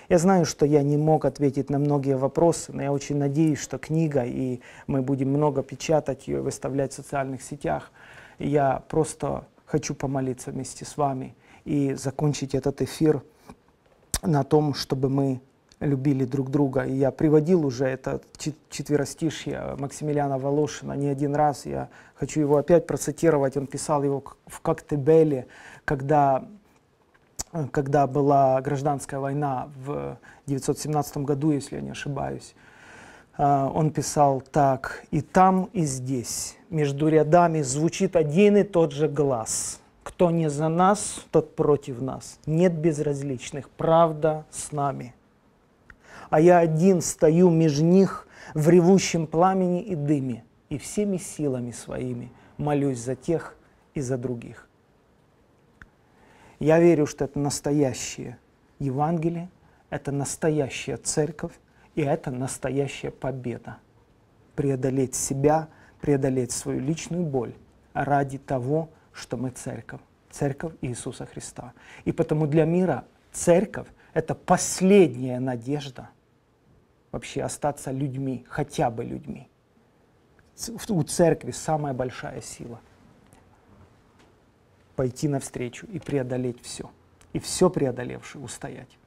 Я знаю, что я не мог ответить на многие вопросы, но я очень надеюсь, что книга, и мы будем много печатать ее, выставлять в социальных сетях. Я просто хочу помолиться вместе с вами и закончить этот эфир на том, чтобы мы любили друг друга. И я приводил уже это четверостишье Максимилиана Волошина не один раз. Я хочу его опять процитировать. Он писал его в Коктебеле, когда, когда была гражданская война в 1917 году, если я не ошибаюсь. А, он писал так. «И там, и здесь между рядами звучит один и тот же глаз». Кто не за нас, тот против нас. Нет безразличных. Правда с нами а я один стою меж них в ревущем пламени и дыме, и всеми силами своими молюсь за тех и за других. Я верю, что это настоящее Евангелие, это настоящая церковь, и это настоящая победа. Преодолеть себя, преодолеть свою личную боль ради того, что мы церковь, церковь Иисуса Христа. И потому для мира церковь – это последняя надежда – вообще остаться людьми, хотя бы людьми. У церкви самая большая сила — пойти навстречу и преодолеть все, и все преодолевши устоять.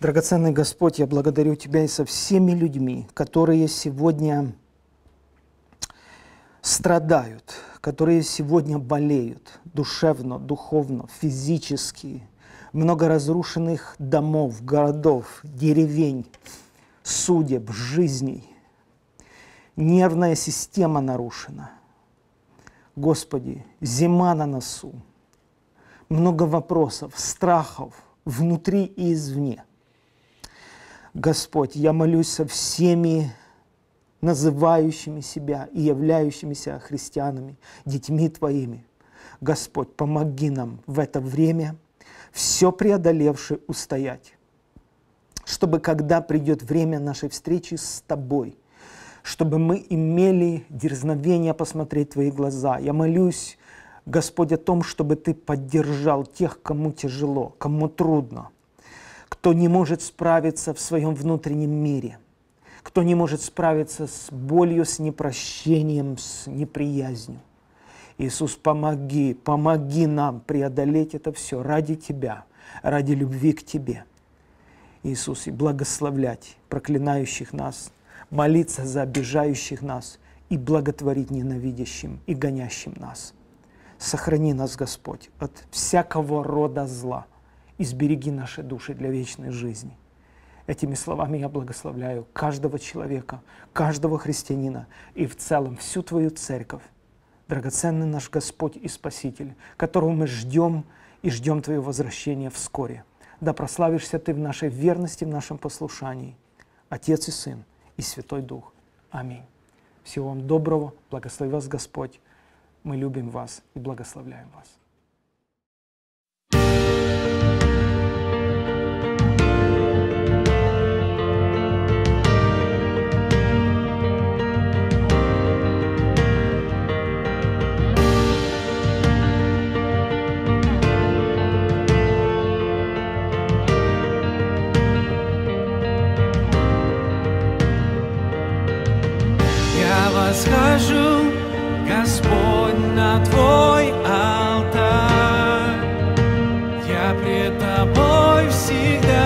Драгоценный Господь, я благодарю Тебя и со всеми людьми, которые сегодня страдают, которые сегодня болеют душевно, духовно, физически, много разрушенных домов, городов, деревень, судеб, жизней. Нервная система нарушена. Господи, зима на носу. Много вопросов, страхов внутри и извне. Господь, я молюсь со всеми называющими себя и являющимися христианами, детьми Твоими. Господь, помоги нам в это время – все преодолевший устоять, чтобы когда придет время нашей встречи с тобой, чтобы мы имели дерзновение посмотреть твои глаза. Я молюсь, Господь, о том, чтобы ты поддержал тех, кому тяжело, кому трудно, кто не может справиться в своем внутреннем мире, кто не может справиться с болью, с непрощением, с неприязнью. Иисус, помоги, помоги нам преодолеть это все ради Тебя, ради любви к Тебе. Иисус, и благословлять проклинающих нас, молиться за обижающих нас и благотворить ненавидящим и гонящим нас. Сохрани нас, Господь, от всякого рода зла и сбереги наши души для вечной жизни. Этими словами я благословляю каждого человека, каждого христианина и в целом всю Твою церковь драгоценный наш Господь и Спаситель, которого мы ждем и ждем Твоего возвращения вскоре. Да прославишься Ты в нашей верности, в нашем послушании, Отец и Сын и Святой Дух. Аминь. Всего вам доброго, благослови вас Господь. Мы любим вас и благословляем вас. на твой алтарь. Я пред тобой всегда.